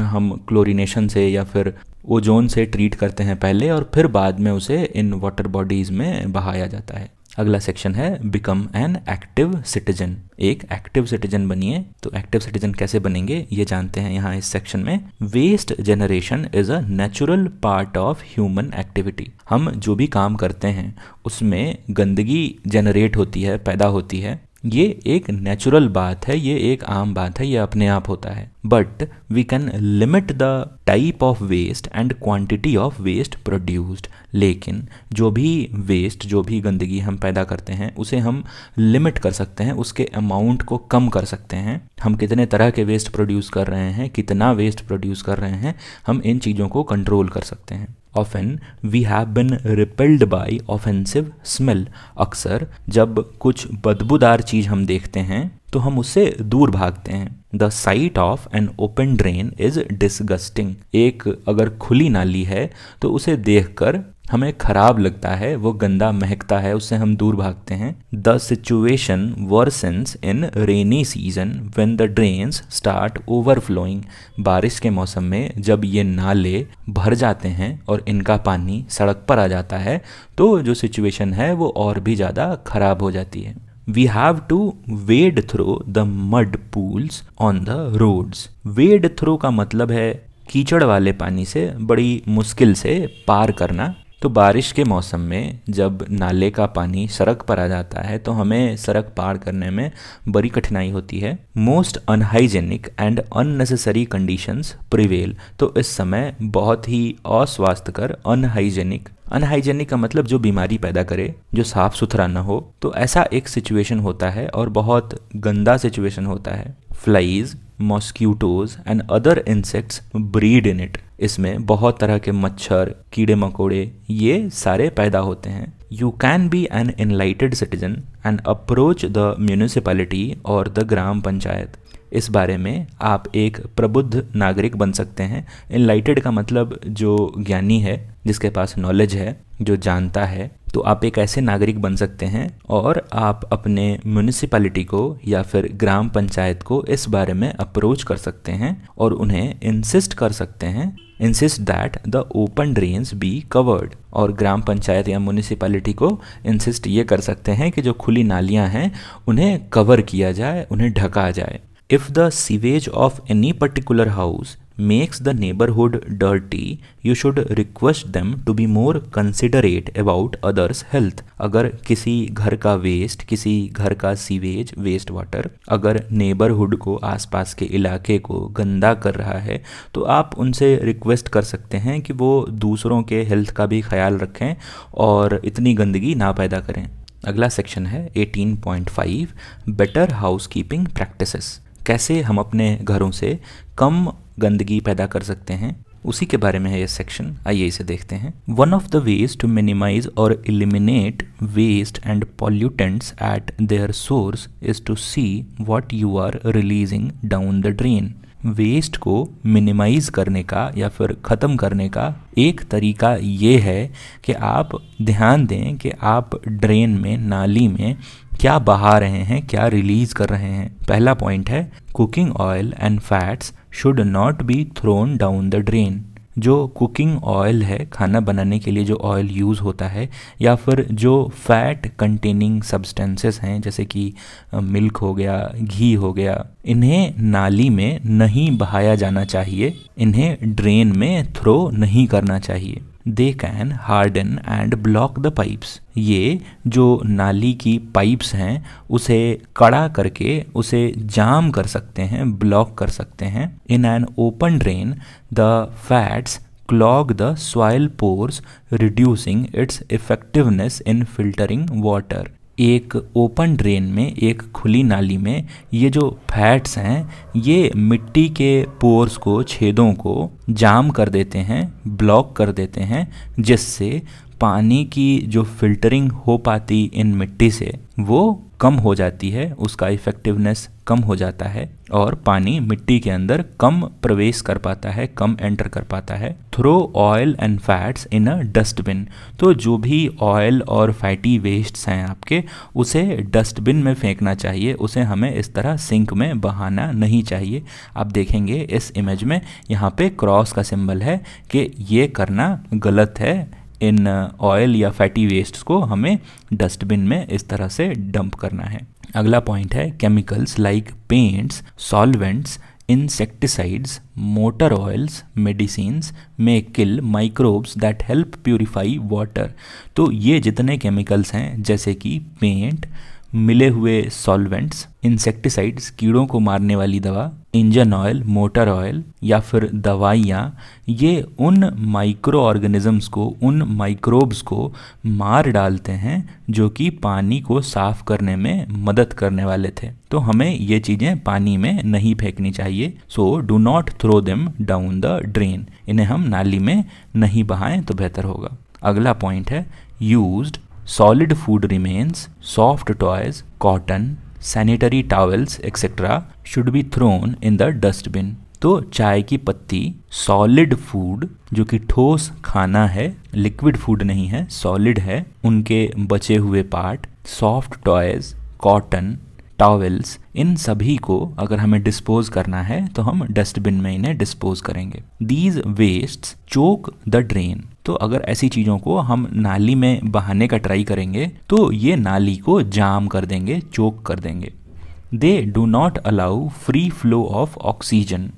हम क्लोरिनेशन से या फिर ओजोन से ट्रीट करते हैं पहले और फिर बाद में उसे इन वाटर बॉडीज में बहाया जाता है अगला सेक्शन है बिकम एन एक्टिव सिटीजन एक एक्टिव सिटीजन बनिए तो एक्टिव सिटीजन कैसे बनेंगे ये जानते हैं यहाँ इस सेक्शन में waste generation is a natural part of human activity हम जो भी काम करते हैं उसमें गंदगी जनरेट होती है पैदा होती है ये एक नेचुरल बात है ये एक आम बात है ये अपने आप होता है but we can limit the type of waste and quantity of waste produced लेकिन जो भी वेस्ट जो भी गंदगी हम पैदा करते हैं उसे हम लिमिट कर सकते हैं उसके अमाउंट को कम कर सकते हैं हम कितने तरह के वेस्ट प्रोड्यूस कर रहे हैं कितना वेस्ट प्रोड्यूस कर रहे हैं हम इन चीज़ों को कंट्रोल कर सकते हैं often we have been repelled by offensive smell अक्सर जब कुछ बदबूदार चीज़ हम देखते हैं तो हम उससे दूर भागते हैं the sight of an open drain is disgusting एक अगर खुली नाली है तो उसे देखकर हमें खराब लगता है वो गंदा महकता है उससे हम दूर भागते हैं the situation worsens in rainy season when the drains start overflowing बारिश के मौसम में जब ये नाले भर जाते हैं और इनका पानी सड़क पर आ जाता है तो जो सिचुएशन है वो और भी ज़्यादा खराब हो जाती है we have to wade through the mud pools on the roads. Wade through का मतलब है कीचड़ वाले पानी से बड़ी मुश्किल से पार करना तो बारिश के मौसम में जब नाले का पानी सड़क पर आ जाता है तो हमें सड़क पार करने में बड़ी कठिनाई होती है most unhygienic and unnecessary conditions prevail तो इस समय बहुत ही अस्वास्थ्यकर अनहाइजेनिक अनहाइजेनिक का मतलब जो बीमारी पैदा करे जो साफ सुथरा ना हो तो ऐसा एक सिचुएशन होता है और बहुत गंदा सिचुएशन होता है flies mosquitoes and other insects breed in it इसमें बहुत तरह के मच्छर कीड़े मकोड़े ये सारे पैदा होते हैं you can be an enlightened citizen and approach the municipality और द ग्राम पंचायत इस बारे में आप एक प्रबुद्ध नागरिक बन सकते हैं इनलाइटेड का मतलब जो ज्ञानी है जिसके पास नॉलेज है जो जानता है तो आप एक ऐसे नागरिक बन सकते हैं और आप अपने म्यूनिसिपैलिटी को या फिर ग्राम पंचायत को इस बारे में अप्रोच कर सकते हैं और उन्हें इंसिस्ट कर सकते हैं insist that the open drains be covered और ग्राम पंचायत या म्यूनिसिपैलिटी को इंसिस्ट ये कर सकते हैं कि जो खुली नालियां हैं उन्हें कवर किया जाए उन्हें ढका जाए if the sewage of any particular house makes the neighbourhood dirty you should request them to be more considerate about others health अगर किसी घर का वेस्ट किसी घर का सीवेज वेस्ट वाटर अगर नेबरहुड को आसपास के इलाके को गंदा कर रहा है तो आप उनसे रिक्वेस्ट कर सकते हैं कि वो दूसरों के हेल्थ का भी ख्याल रखें और इतनी गंदगी ना पैदा करें अगला सेक्शन है 18.5 बेटर हाउसकीपिंग प्रैक्टिसेस कैसे हम अपने घरों से कम गंदगी पैदा कर सकते हैं उसी के बारे में है ये सेक्शन आइए इसे देखते हैं one of the ways to minimise और eliminate waste and pollutants at their source is to see what you are releasing down the drain waste को मिनिमाइज करने का या फिर ख़त्म करने का एक तरीका ये है कि आप ध्यान दें कि आप ड्रेन में नाली में क्या बहा रहे हैं क्या रिलीज कर रहे हैं पहला पॉइंट है cooking oil and fats should not be thrown down the drain जो कुकिंग ऑयल है खाना बनाने के लिए जो ऑयल यूज़ होता है या फिर जो फैट कंटेनिंग सब्सटेंसेस हैं जैसे कि मिल्क हो गया घी हो गया इन्हें नाली में नहीं बहाया जाना चाहिए इन्हें ड्रेन में थ्रो नहीं करना चाहिए they can harden and block the pipes ये जो नाली की पाइप्स हैं उसे कड़ा करके उसे जाम कर सकते हैं ब्लॉक कर सकते हैं in an open drain the fats clog the soil pores reducing its effectiveness in filtering water एक ओपन ड्रेन में एक खुली नाली में ये जो फैट्स हैं ये मिट्टी के पोर्स को छेदों को जाम कर देते हैं ब्लॉक कर देते हैं जिससे पानी की जो फिल्टरिंग हो पाती इन मिट्टी से वो कम हो जाती है उसका इफेक्टिवनेस कम हो जाता है और पानी मिट्टी के अंदर कम प्रवेश कर पाता है कम एंटर कर पाता है throw oil and fats in a dustbin तो जो भी ऑयल और फैटी वेस्ट्स हैं आपके उसे डस्टबिन में फेंकना चाहिए उसे हमें इस तरह सिंक में बहाना नहीं चाहिए आप देखेंगे इस इमेज में यहाँ पे क्रॉस का सिंबल है कि ये करना गलत है इन ऑयल या फैटी वेस्ट को हमें डस्टबिन में इस तरह से डंप करना है अगला पॉइंट है chemicals like paints solvents insecticides motor oils medicine में kill microbes that help purify water तो ये जितने केमिकल्स हैं जैसे कि पेंट मिले हुए सॉल्वेंट्स इंसेक्टिसाइड्स कीड़ों को मारने वाली दवा इंजन ऑयल मोटर ऑयल या फिर दवाइयाँ ये उन माइक्रो ऑर्गेनिज़म्स को उन माइक्रोब्स को मार डालते हैं जो कि पानी को साफ करने में मदद करने वाले थे तो हमें ये चीज़ें पानी में नहीं फेंकनी चाहिए so do not throw them down the drain इन्हें हम नाली में नहीं बहाएं तो बेहतर होगा अगला पॉइंट है used solid food remains soft toys cotton sanitary towels etcetera should be thrown in the dustbin तो चाय की पत्ती सॉलिड फूड जो कि ठोस खाना है लिक्विड फूड नहीं है सॉलिड है उनके बचे हुए part soft toys cotton towels इन सभी को अगर हमें डिस्पोज करना है तो हम डस्टबिन में इन्हें डिस्पोज करेंगे these waste choke the drain तो अगर ऐसी चीज़ों को हम नाली में बहाने का ट्राई करेंगे तो ये नाली को जाम कर देंगे चोक कर देंगे they do not allow free flow of oxygen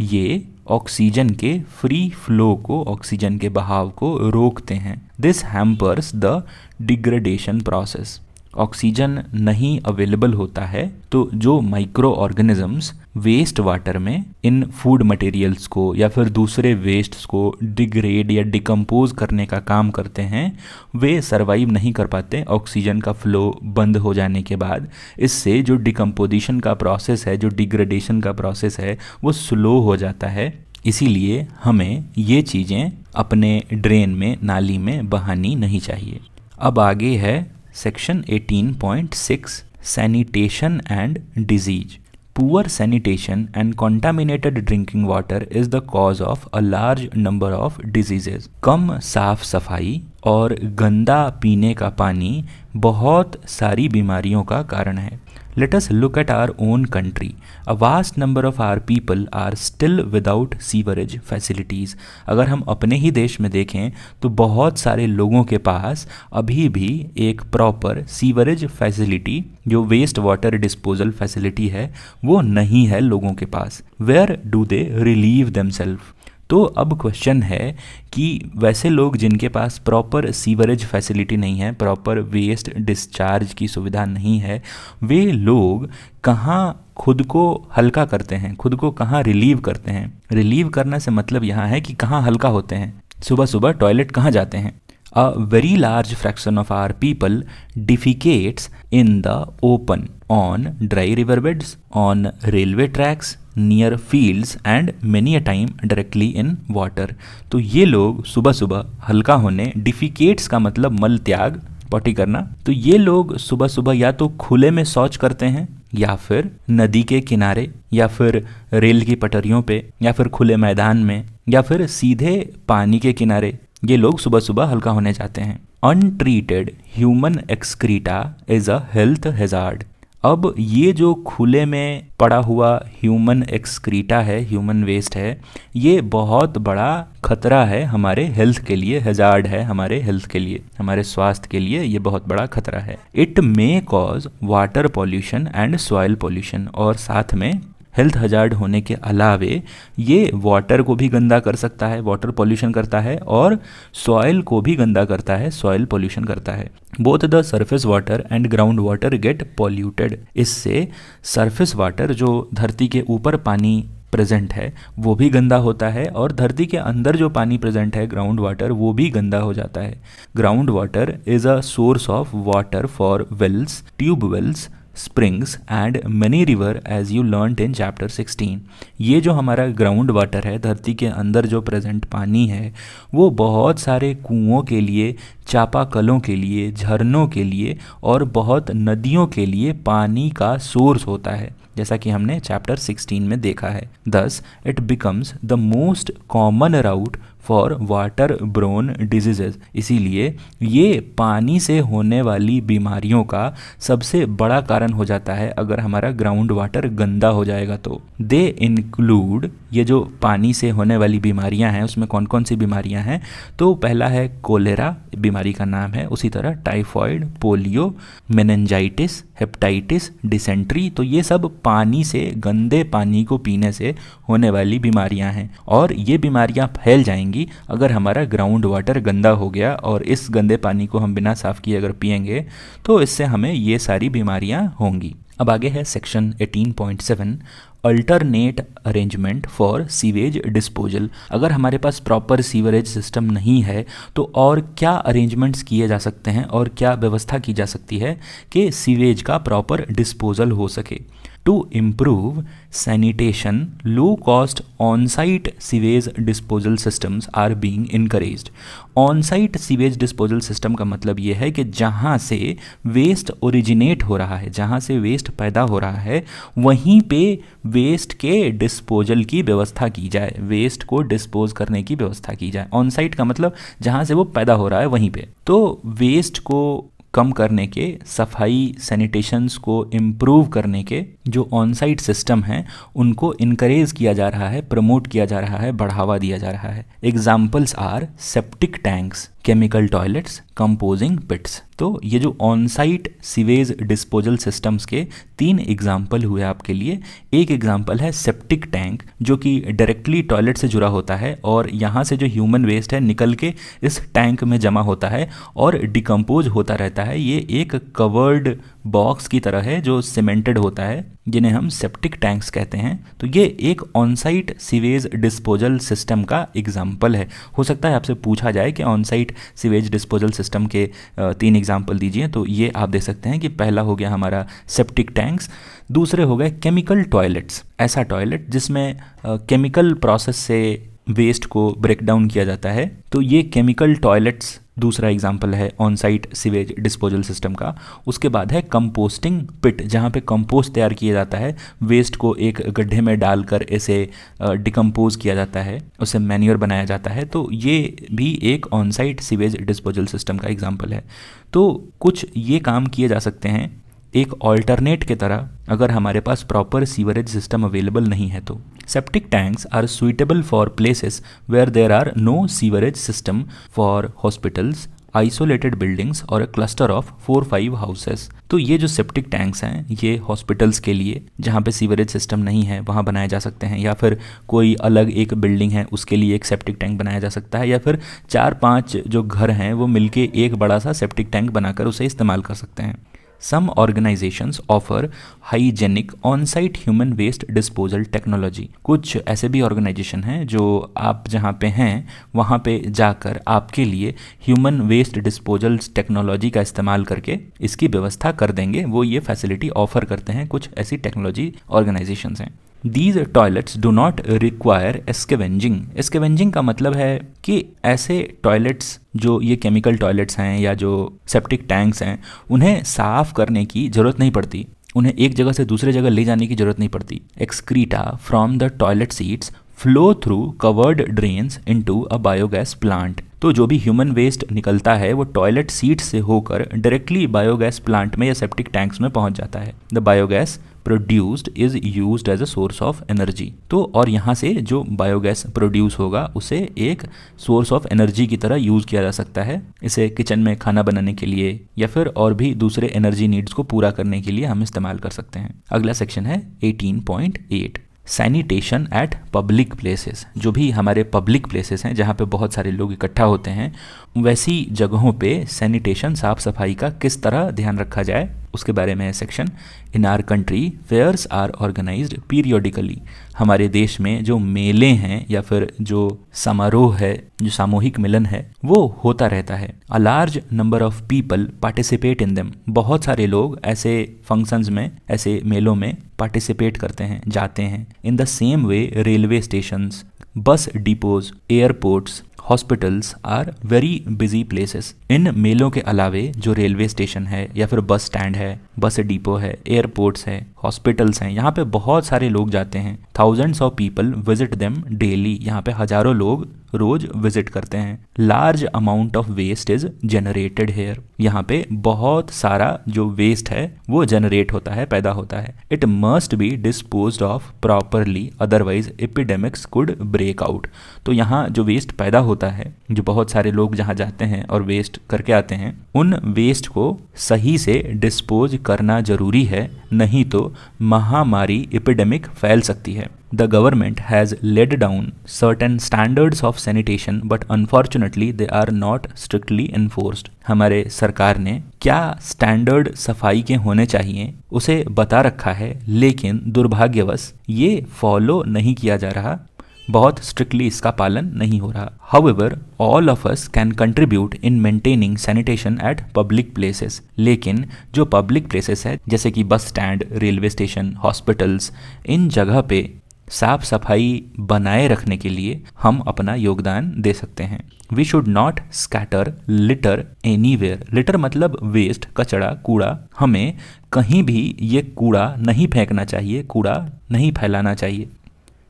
ये ऑक्सीजन के फ्री फ्लो को ऑक्सीजन के बहाव को रोकते हैं this hampers the degradation process oxygen नहीं अवेलेबल होता है तो जो माइक्रो ऑर्गेनिजम्स वेस्ट वाटर में इन फूड मटेरियल्स को या फिर दूसरे वेस्ट्स को डिग्रेड या डिकम्पोज करने का काम करते हैं वे सरवाइव नहीं कर पाते ऑक्सीजन का फ्लो बंद हो जाने के बाद इससे जो डिकम्पोजिशन का प्रोसेस है जो डिग्रेडेशन का प्रोसेस है वो स्लो हो जाता है इसीलिए हमें ये चीज़ें अपने ड्रेन में नाली में बहानी नहीं चाहिए अब आगे है section 18.6 sanitation and disease poor sanitation and contaminated drinking water is the cause of a large number of diseases कम साफ सफाई और गंदा पीने का पानी बहुत सारी बीमारियों का कारण है let's look at our own country a vast number of our people are still without sewerage facilities अगर हम अपने ही देश में देखें तो बहुत सारे लोगों के पास अभी भी एक प्रॉपर सीवरेज फैसिलिटी जो वेस्ट वाटर डिस्पोजल फैसिलिटी है वो नहीं है लोगों के पास where do they relieve them self तो अब क्वेश्चन है कि वैसे लोग जिनके पास प्रॉपर सीवरेज फैसिलिटी नहीं है प्रॉपर वेस्ट डिस्चार्ज की सुविधा नहीं है वे लोग कहाँ खुद को हल्का करते हैं खुद को कहाँ रिलीव करते हैं रिलीव करने से मतलब यहाँ है कि कहाँ हल्का होते हैं सुबह सुबह टॉयलेट कहाँ जाते हैं a very large fraction of our people defecates in the open on dry river beds on railway tracks near fields and many a time directly in water तो ये लोग सुबह सुबह हल्का होने डिफिकेट्स का मतलब मल त्याग पॉटी करना तो ये लोग सुबह सुबह या तो खुले में शौच करते हैं या फिर नदी के किनारे या फिर रेल की पटरियों पे या फिर खुले मैदान में या फिर सीधे पानी के किनारे ये लोग सुबह सुबह हल्का होने जाते हैं untreated human excreta is a health hazard अब ये जो खुले में पड़ा हुआ ह्यूमन एक्सक्रीटा है ह्यूमन वेस्ट है ये बहुत बड़ा खतरा है हमारे हेल्थ के लिए हजार्ड है हमारे हेल्थ के लिए हमारे स्वास्थ्य के लिए ये बहुत बड़ा खतरा है it may cause water pollution and soil pollution और साथ में हेल्थ हजार्ड होने के अलावे ये वाटर को भी गंदा कर सकता है वाटर पॉल्यूशन करता है और सॉयल को भी गंदा करता है सॉयल पॉल्यूशन करता है both the surface water and ground water get polluted इससे सर्फेस वाटर जो धरती के ऊपर पानी प्रेजेंट है वो भी गंदा होता है और धरती के अंदर जो पानी प्रेजेंट है ग्राउंड वाटर वो भी गंदा हो जाता है ground water is a source of water for wells tube wells springs and many river as you learn in chapter 16 ये जो हमारा ग्राउंड वाटर है धरती के अंदर जो प्रेजेंट पानी है वो बहुत सारे कुओं के लिए चापाकलों के लिए झरनों के लिए और बहुत नदियों के लिए पानी का सोर्स होता है जैसा कि हमने चैप्टर 16 में देखा है thus it becomes the most common route for water borne diseases इसीलिए ये पानी से होने वाली बीमारियों का सबसे बड़ा कारण हो जाता है अगर हमारा ग्राउंड वाटर गंदा हो जाएगा तो दे इंक्लूड ये जो पानी से होने वाली बीमारियां हैं उसमें कौन कौन सी बीमारियां हैं तो पहला है कोलेरा बीमारी का नाम है उसी तरह typhoid polio meningitis hepatitis dysentery तो ये सब पानी से गंदे पानी को पीने से होने वाली बीमारियां हैं और ये बीमारियां फैल जाएंगी कि अगर हमारा ग्राउंड वाटर गंदा हो गया और इस गंदे पानी को हम बिना साफ़ किए अगर पियेंगे तो इससे हमें ये सारी बीमारियाँ होंगी अब आगे है section 18.7 alternate arrangement for sewage disposal अगर हमारे पास प्रॉपर सीवरेज सिस्टम नहीं है तो और क्या अरेंजमेंट्स किए जा सकते हैं और क्या व्यवस्था की जा सकती है कि सीवेज का प्रॉपर डिस्पोजल हो सके to improve sanitation low cost on site sewage disposal systems are being increase on site sewage disposal system का मतलब ये है कि जहाँ से वेस्ट ओरिजिनेट हो रहा है जहाँ से वेस्ट पैदा हो रहा है वहीं पे वेस्ट के डिस्पोजल की व्यवस्था की जाए वेस्ट को डिस्पोज करने की व्यवस्था की जाए ऑन साइट का मतलब जहाँ से वो पैदा हो रहा है वहीं पे तो वेस्ट को कम करने के सफाई सैनिटेशंस को इम्प्रूव करने के जो ऑन साइट सिस्टम हैं उनको इनक्रेज किया जा रहा है प्रमोट किया जा रहा है बढ़ावा दिया जा रहा है examples are septic tanks chemical toilets composing pits तो ये जो on site sewage disposal systems के तीन एग्जाम्पल हुए आपके लिए एक एग्जाम्पल है सेप्टिक टैंक जो कि डायरेक्टली टॉयलेट से जुड़ा होता है और यहाँ से जो ह्यूमन वेस्ट है निकल के इस टैंक में जमा होता है और डिकम्पोज होता रहता है ये एक कवर्ड बॉक्स की तरह है जो सीमेंटेड होता है जिन्हें हम सेप्टिक टैंक्स कहते हैं तो ये एक ऑनसाइट सीवेज डिस्पोजल सिस्टम का एग्जाम्पल है हो सकता है आपसे पूछा जाए कि ऑनसाइट सीवेज डिस्पोजल सिस्टम के तीन एग्जाम्पल दीजिए तो ये आप दे सकते हैं कि पहला हो गया हमारा सेप्टिक टैंक्स दूसरे हो गए केमिकल टॉयलेट्स ऐसा टॉयलेट जिसमें केमिकल प्रोसेस से वेस्ट को ब्रेक डाउन किया जाता है तो ये केमिकल टॉयलेट्स दूसरा एग्जाम्पल है on site sewage disposal system का उसके बाद है कंपोस्टिंग पिट जहाँ पे कंपोस्ट तैयार किया जाता है वेस्ट को एक गड्ढे में डालकर इसे डिकम्पोज किया जाता है उसे मैन्यर बनाया जाता है तो ये भी एक on site sewage disposal system का एग्जाम्पल है तो कुछ ये काम किए जा सकते हैं एक ऑल्टरनेट के तरह अगर हमारे पास प्रॉपर सीवरेज सिस्टम अवेलेबल नहीं है तो septic tanks are suitable for places where there are no sewerage system for hospitals isolated buildings और cluster of four five houses तो ये जो सेप्टिक टैंक्स हैं ये हॉस्पिटल्स के लिए जहाँ पे सीवरेज सिस्टम नहीं है वहाँ बनाए जा सकते हैं या फिर कोई अलग एक बिल्डिंग है उसके लिए एक सेप्टिक टैंक बनाया जा सकता है या फिर चार पांच जो घर हैं वो मिलके एक बड़ा सा सेप्टिक टैंक बनाकर उसे इस्तेमाल कर सकते हैं some organizations offer hygienic on site human waste disposal technology कुछ ऐसे भी ऑर्गेनाइजेशन हैं जो आप जहाँ पे हैं वहाँ पे जाकर आपके लिए ह्यूमन वेस्ट डिस्पोजल टेक्नोलॉजी का इस्तेमाल करके इसकी व्यवस्था कर देंगे वो ये फैसिलिटी ऑफर करते हैं कुछ ऐसी टेक्नोलॉजी ऑर्गेनाइजेशन हैं these toilets do not require scavenging scavenging का मतलब है कि ऐसे टॉयलेट्स जो ये केमिकल टॉयलेट्स हैं या जो सेप्टिक टैंक्स हैं उन्हें साफ़ करने की ज़रूरत नहीं पड़ती उन्हें एक जगह से दूसरे जगह ले जाने की ज़रूरत नहीं पड़ती excreta from the toilet seats flow through covered drains into a biogas plant तो जो भी ह्यूमन वेस्ट निकलता है वो टॉयलेट सीट से होकर डायरेक्टली बायोगैस प्लांट में या सेप्टिक टैंक्स में पहुंच जाता है the biogas produced is use as a source of energy तो और यहाँ से जो बायोगैस प्रोड्यूस होगा उसे एक सोर्स ऑफ एनर्जी की तरह यूज किया जा सकता है इसे किचन में खाना बनाने के लिए या फिर और भी दूसरे एनर्जी नीड्स को पूरा करने के लिए हम इस्तेमाल कर सकते हैं अगला सेक्शन है 18.8 सैनिटेशन एट पब्लिक प्लेसेस जो भी हमारे पब्लिक प्लेसेस हैं जहाँ पे बहुत सारे लोग इकट्ठा होते हैं वैसी जगहों पे सैनिटेशन साफ सफाई का किस तरह ध्यान रखा जाए उसके बारे में है section in our country fairs are organize periodically हमारे देश में जो मेले हैं या फिर जो समारोह है जो सामूहिक मिलन है वो होता रहता है a large number of people participate in them बहुत सारे लोग ऐसे फंक्शंस में ऐसे मेलों में पार्टिसिपेट करते हैं जाते हैं in the same way railway station bus depots airports hospitals are very busy places in मेलों के अलावे जो रेलवे स्टेशन है या फिर बस स्टैंड है बस डिपो है एयरपोर्ट्स है हॉस्पिटल्स हैं यहाँ पे बहुत सारे लोग जाते हैं thousands of people visit them daily यहाँ पे हजारों लोग रोज विजिट करते हैं large amount of waste is generated here यहाँ पे बहुत सारा जो वेस्ट है वो जनरेट होता है पैदा होता है it must be dispose of properly otherwise epidemics could break out तो यहाँ जो वेस्ट पैदा हो होता है जो बहुत सारे लोग जहाँ जाते हैं और वेस्ट करके आते हैं उन वेस्ट को सही से डिस्पोज करना जरूरी है नहीं तो महामारी एपिडेमिक फैल सकती है the government has laid down certain standards of sanitation but unfortunately they are not strictly enforced. हमारे सरकार ने क्या स्टैंडर्ड सफाई के होने चाहिए उसे बता रखा है लेकिन दुर्भाग्यवश ये फॉलो नहीं किया जा रहा बहुत स्ट्रिक्टली इसका पालन नहीं हो रहा however all of us can contribute in maintaining sanitation at public places लेकिन जो पब्लिक प्लेसेस है जैसे कि bus stand railway station hospitals इन जगह पे साफ सफाई बनाए रखने के लिए हम अपना योगदान दे सकते हैं we should not scatter litter anywhere litter मतलब वेस्ट कचड़ा कूड़ा हमें कहीं भी ये कूड़ा नहीं फेंकना चाहिए कूड़ा नहीं फैलाना चाहिए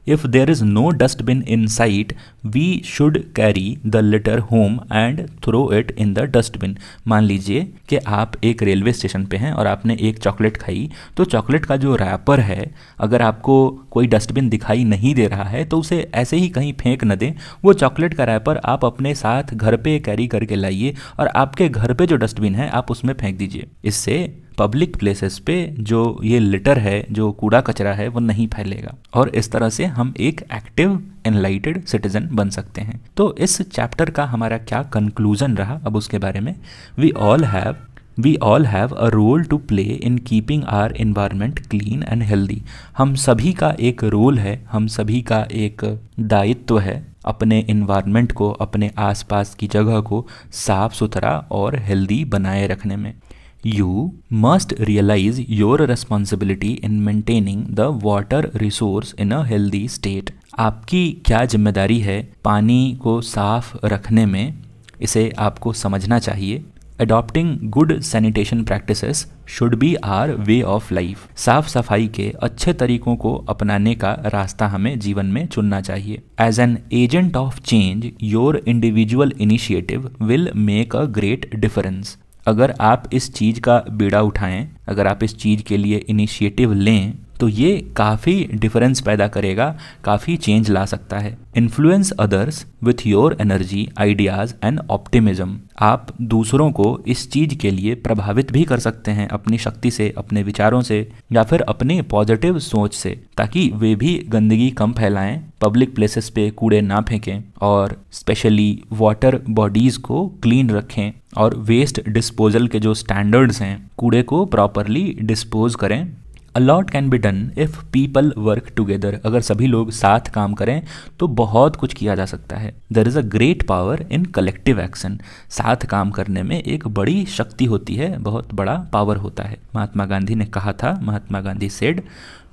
If there is no dustbin in sight, we should carry the litter home and throw it in the dustbin. मान लीजिए कि आप एक रेलवे स्टेशन पे हैं और आपने एक चॉकलेट खाई तो चॉकलेट का जो रैपर है अगर आपको कोई डस्टबिन दिखाई नहीं दे रहा है तो उसे ऐसे ही कहीं फेंक न दें वो चॉकलेट का रैपर आप अपने साथ घर पे कैरी करके लाइए और आपके घर पे जो डस्टबिन है आप उसमें फेंक दीजिए इससे पब्लिक प्लेसेस पे जो ये लिटर है जो कूड़ा कचरा है वो नहीं फैलेगा और इस तरह से हम एक एक्टिव एनलाइटेड सिटीजन बन सकते हैं तो इस चैप्टर का हमारा क्या कंक्लूजन रहा अब उसके बारे में we all have we all have a role to play in keeping our environment clean and healthy हम सभी का एक रोल है हम सभी का एक दायित्व है अपने इन्वायरमेंट को अपने आसपास की जगह को साफ सुथरा और हेल्दी बनाए रखने में you must realize your responsibility in maintaining the water resource in a healthy state. आपकी क्या जिम्मेदारी है पानी को साफ रखने में इसे आपको समझना चाहिए adopting good sanitation practices should be our way of life साफ सफाई के अच्छे तरीकों को अपनाने का रास्ता हमें जीवन में चुनना चाहिए as an agent of change your individual initiative will make a great difference अगर आप इस चीज़ का बीड़ा उठाएं अगर आप इस चीज़ के लिए इनिशिएटिव लें तो ये काफ़ी डिफरेंस पैदा करेगा काफ़ी चेंज ला सकता है influence others with your energy ideas and optimism आप दूसरों को इस चीज़ के लिए प्रभावित भी कर सकते हैं अपनी शक्ति से अपने विचारों से या फिर अपने पॉजिटिव सोच से ताकि वे भी गंदगी कम फैलाएं पब्लिक प्लेसेस पे कूड़े ना फेंकें और स्पेशली वाटर बॉडीज़ को क्लीन रखें और वेस्ट डिस्पोजल के जो स्टैंडर्ड्स हैं कूड़े को प्रॉपरली डिस्पोज करें a lot can be done if people work together अगर सभी लोग साथ काम करें तो बहुत कुछ किया जा सकता है there is a great power in collective action साथ काम करने में एक बड़ी शक्ति होती है बहुत बड़ा पावर होता है महात्मा गांधी ने कहा था Mahatma Gandhi said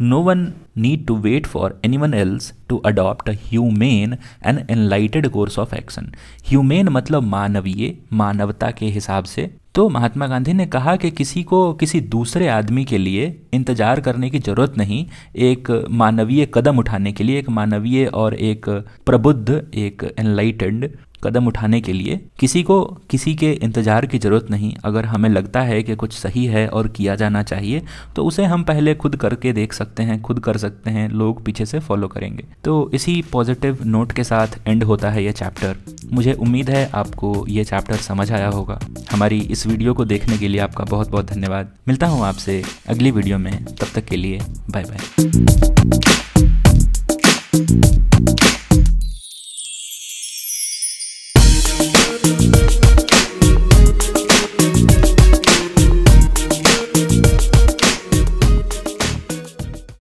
no one need to wait for anyone else to adopt humane and enlightened course of action humane मतलब मानवीय मानवता के हिसाब से तो महात्मा गांधी ने कहा कि किसी को किसी दूसरे आदमी के लिए इंतजार करने की जरूरत नहीं एक मानवीय कदम उठाने के लिए एक मानवीय और एक प्रबुद्ध एक एनलाइटेंड कदम उठाने के लिए किसी को किसी के इंतज़ार की ज़रूरत नहीं अगर हमें लगता है कि कुछ सही है और किया जाना चाहिए तो उसे हम पहले खुद करके देख सकते हैं खुद कर सकते हैं लोग पीछे से फॉलो करेंगे तो इसी पॉजिटिव नोट के साथ एंड होता है यह चैप्टर मुझे उम्मीद है आपको ये चैप्टर समझ आया होगा हमारी इस वीडियो को देखने के लिए आपका बहुत बहुत धन्यवाद मिलता हूँ आपसे अगली वीडियो में तब तक के लिए बाय बाय